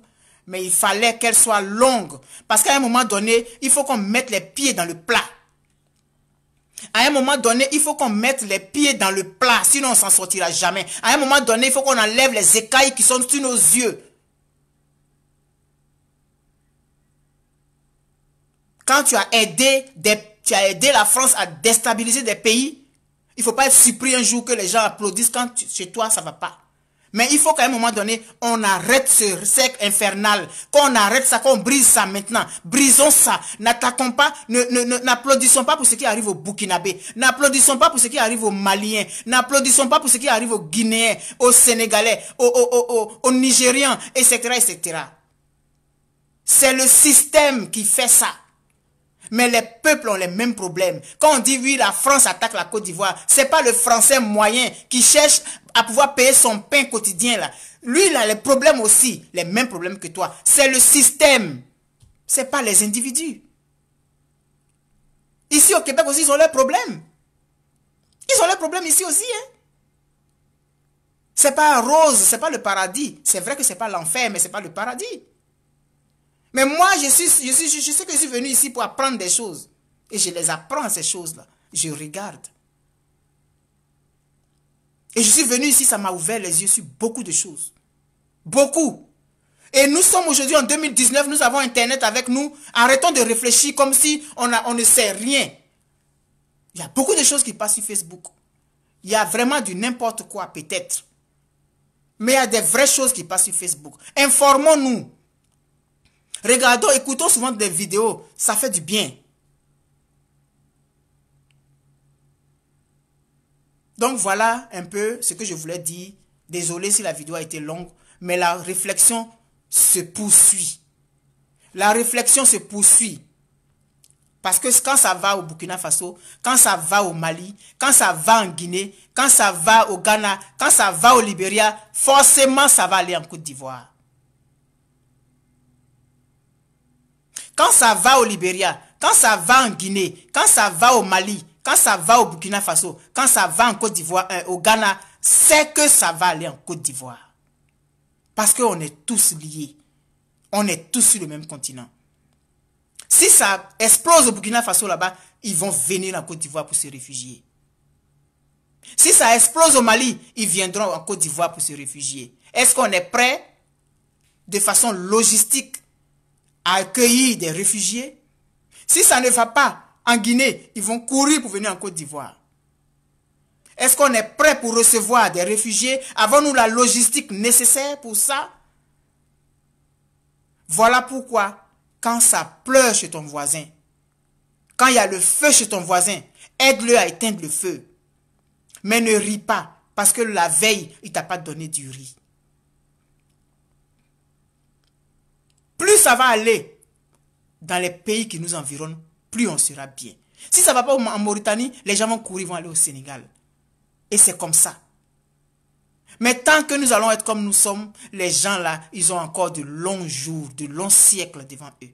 mais il fallait qu'elle soit longue. Parce qu'à un moment donné, il faut qu'on mette les pieds dans le plat. À un moment donné, il faut qu'on mette les pieds dans le plat, sinon on s'en sortira jamais. À un moment donné, il faut qu'on enlève les écailles qui sont sur nos yeux. Quand tu as aidé, des, tu as aidé la France à déstabiliser des pays, il ne faut pas être surpris un jour que les gens applaudissent quand chez toi, ça ne va pas. Mais il faut qu'à un moment donné, on arrête ce cercle infernal, qu'on arrête ça, qu'on brise ça maintenant. Brisons ça. N'attaquons pas, n'applaudissons pas pour ce qui arrive au Burkinabé. N'applaudissons pas pour ce qui arrive aux Maliens. N'applaudissons pas pour ce qui arrive aux Guinéens, aux Sénégalais, au Nigérien, etc. etc. C'est le système qui fait ça mais les peuples ont les mêmes problèmes. Quand on dit oui, la France attaque la Côte d'Ivoire, c'est pas le français moyen qui cherche à pouvoir payer son pain quotidien là. Lui, il a les problèmes aussi, les mêmes problèmes que toi. C'est le système. C'est pas les individus. Ici au Québec aussi, ils ont leurs problèmes. Ils ont leurs problèmes ici aussi, hein. C'est pas rose, c'est pas le paradis. C'est vrai que c'est pas l'enfer, mais c'est pas le paradis. Mais moi, je, suis, je, suis, je sais que je suis venu ici pour apprendre des choses. Et je les apprends, ces choses-là. Je regarde. Et je suis venu ici, ça m'a ouvert les yeux sur beaucoup de choses. Beaucoup. Et nous sommes aujourd'hui en 2019, nous avons Internet avec nous. Arrêtons de réfléchir comme si on, a, on ne sait rien. Il y a beaucoup de choses qui passent sur Facebook. Il y a vraiment du n'importe quoi, peut-être. Mais il y a des vraies choses qui passent sur Facebook. Informons-nous. Regardons, écoutons souvent des vidéos. Ça fait du bien. Donc voilà un peu ce que je voulais dire. Désolé si la vidéo a été longue, mais la réflexion se poursuit. La réflexion se poursuit. Parce que quand ça va au Burkina Faso, quand ça va au Mali, quand ça va en Guinée, quand ça va au Ghana, quand ça va au Libéria, forcément ça va aller en Côte d'Ivoire. Quand ça va au Libéria, quand ça va en Guinée, quand ça va au Mali, quand ça va au Burkina Faso, quand ça va en Côte d'Ivoire, euh, au Ghana, c'est que ça va aller en Côte d'Ivoire. Parce qu'on est tous liés. On est tous sur le même continent. Si ça explose au Burkina Faso là-bas, ils vont venir en Côte d'Ivoire pour se réfugier. Si ça explose au Mali, ils viendront en Côte d'Ivoire pour se réfugier. Est-ce qu'on est prêt de façon logistique à accueillir des réfugiés. Si ça ne va pas en Guinée, ils vont courir pour venir en Côte d'Ivoire. Est-ce qu'on est prêt pour recevoir des réfugiés Avons-nous la logistique nécessaire pour ça Voilà pourquoi, quand ça pleure chez ton voisin, quand il y a le feu chez ton voisin, aide-le à éteindre le feu. Mais ne ris pas, parce que la veille, il t'a pas donné du riz. Plus ça va aller dans les pays qui nous environnent, plus on sera bien. Si ça ne va pas en Mauritanie, les gens vont courir, vont aller au Sénégal. Et c'est comme ça. Mais tant que nous allons être comme nous sommes, les gens là, ils ont encore de longs jours, de longs siècles devant eux.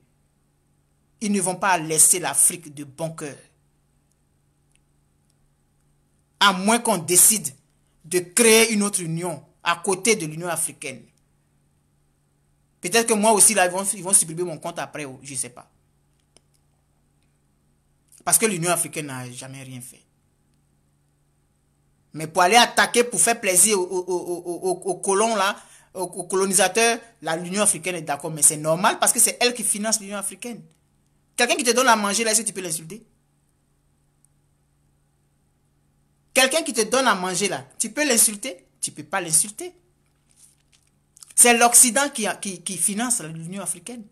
Ils ne vont pas laisser l'Afrique de bon cœur. À moins qu'on décide de créer une autre union à côté de l'Union africaine. Peut-être que moi aussi, ils vont, supprimer mon compte après, oh, je ne sais pas. Parce que l'Union africaine n'a jamais rien fait. Mais pour aller attaquer, pour faire plaisir aux, colons, là, aux, colonisateurs, l'Union africaine est d'accord. Mais c'est normal parce que c'est elle qui finance l'Union africaine. Quelqu'un qui te donne à manger, là, est tu peux l'insulter Quelqu'un qui te donne à manger, là, tu peux l'insulter Tu ne peux pas l'insulter. C'est l'Occident qui, finance l'Union africaine.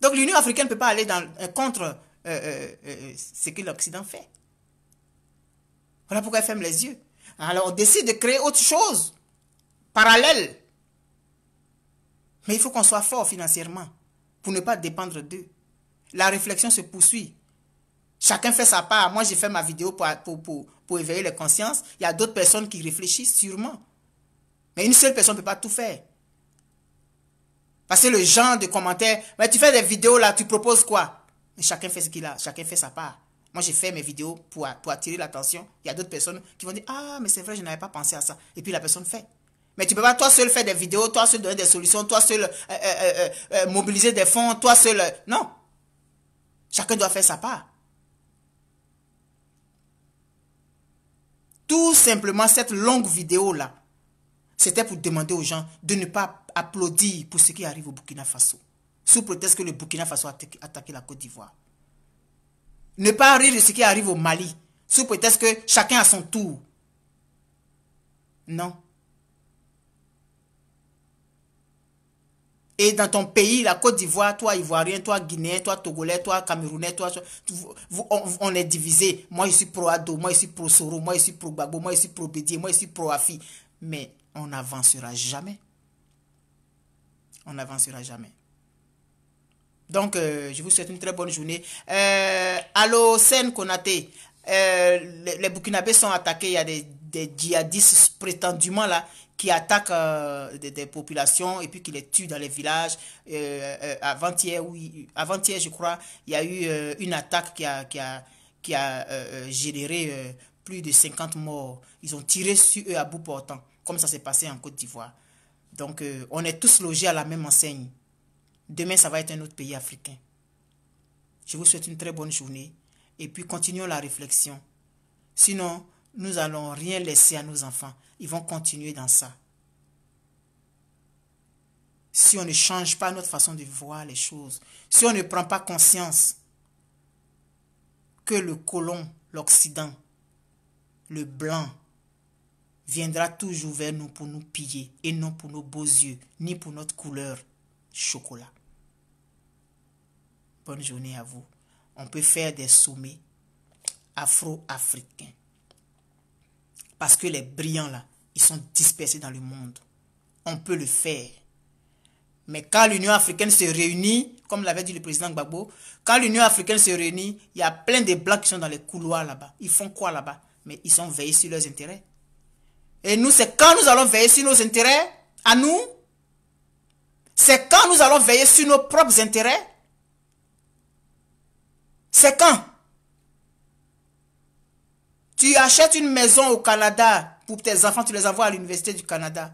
Donc l'Union africaine ne peut pas aller euh, contre euh, euh, ce que l'Occident fait. Voilà pourquoi elle ferme les yeux. Alors on décide de créer autre chose, parallèle. Mais il faut qu'on soit fort financièrement pour ne pas dépendre d'eux. La réflexion se poursuit. Chacun fait sa part. Moi, j'ai fait ma vidéo pour, pour éveiller les consciences. Il y a d'autres personnes qui réfléchissent sûrement. Mais une seule personne ne peut pas tout faire. Parce que le genre de commentaires, mais tu fais des vidéos là, tu proposes quoi Mais chacun fait ce qu'il a, chacun fait sa part. Moi, j'ai fait mes vidéos pour, attirer l'attention. Il y a d'autres personnes qui vont dire, ah, mais c'est vrai, je n'avais pas pensé à ça. Et puis la personne fait. Mais tu ne peux pas toi seul faire des vidéos, toi seul donner des solutions, toi seul euh, euh, euh, mobiliser des fonds, toi seul... non. Chacun doit faire sa part. Tout simplement, cette longue vidéo-là, c'était pour demander aux gens de ne pas applaudir pour ce qui arrive au Burkina Faso, sous prétexte que le Burkina Faso a attaqué, la Côte d'Ivoire. Ne pas rire de ce qui arrive au Mali, sous prétexte que chacun a son tour. Non. Et dans ton pays, la Côte d'Ivoire, toi Ivoirien, toi Guinéen, toi Togolais, toi Camerounais, toi, on, est divisé. Moi, je suis pro-Ado, moi, je suis pro-Soro, moi, je suis pro-Gbagbo, moi, je suis pro-Bédier, moi, je suis pro-Afi mais on n'avancera jamais. On n'avancera jamais. Donc, euh, je vous souhaite une très bonne journée. Euh, allô, Sen Konate. Euh, les, les, sont attaqués. Il y a des, djihadistes prétendument là qui attaquent euh, des, populations et puis qui les tuent dans les villages. avant-hier, oui, avant je crois, il y a eu une attaque qui a, qui a, qui a généré plus de 50 morts. Ils ont tiré sur eux à bout portant, comme ça s'est passé en Côte d'Ivoire. Donc, euh, on est tous logés à la même enseigne. Demain, ça va être un autre pays africain. Je vous souhaite une très bonne journée. Et puis, continuons la réflexion. Sinon, nous n'allons rien laisser à nos enfants. Ils vont continuer dans ça. Si on ne change pas notre façon de voir les choses, si on ne prend pas conscience que le colon, l'Occident, le blanc, viendra toujours vers nous pour nous piller et non pour nos beaux yeux, ni pour notre couleur chocolat. Bonne journée à vous. On peut faire des sommets afro-africains. Parce que les brillants là, ils sont dispersés dans le monde. On peut le faire. Mais quand l'Union africaine se réunit, comme l'avait dit le président Gbagbo, quand l'Union africaine se réunit, il y a plein de blancs qui sont dans les couloirs là-bas. Ils font quoi là-bas mais ils sont veillés sur leurs intérêts. Et nous, c'est quand nous allons veiller sur nos intérêts, à nous, c'est quand nous allons veiller sur nos propres intérêts, c'est quand tu achètes une maison au Canada pour tes enfants, tu les envoies à l'université du Canada.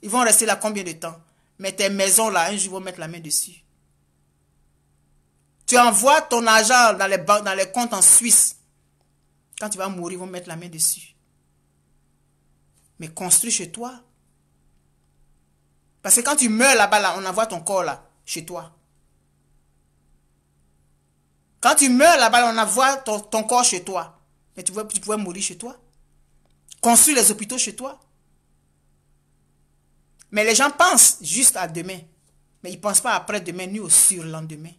Ils vont rester là combien de temps Mais tes maisons là, un jour, ils vont mettre la main dessus. Tu envoies ton argent dans les, banques, dans les comptes en Suisse. Quand tu vas mourir, ils vont mettre la main dessus. Mais construis chez toi. Parce que quand tu meurs là-bas, là, on envoie ton corps là, chez toi. Quand tu meurs là-bas, on envoie ton, ton, corps chez toi. Mais tu, tu pouvais mourir chez toi. Construis les hôpitaux chez toi. Mais les gens pensent juste à demain. Mais ils ne pensent pas après-demain ni au surlendemain.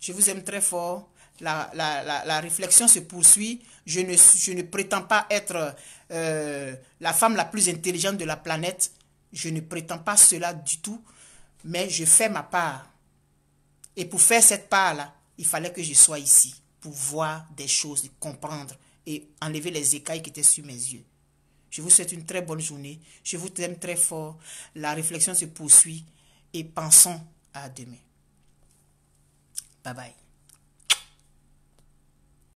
Je vous aime très fort la, réflexion se poursuit. Je ne, ne prétends pas être euh, la femme la plus intelligente de la planète. Je ne prétends pas cela du tout, mais je fais ma part. Et pour faire cette part-là, il fallait que je sois ici pour voir des choses, comprendre et enlever les écailles qui étaient sur mes yeux. Je vous souhaite une très bonne journée. Je vous aime très fort. La réflexion se poursuit et pensons à demain. Bye bye.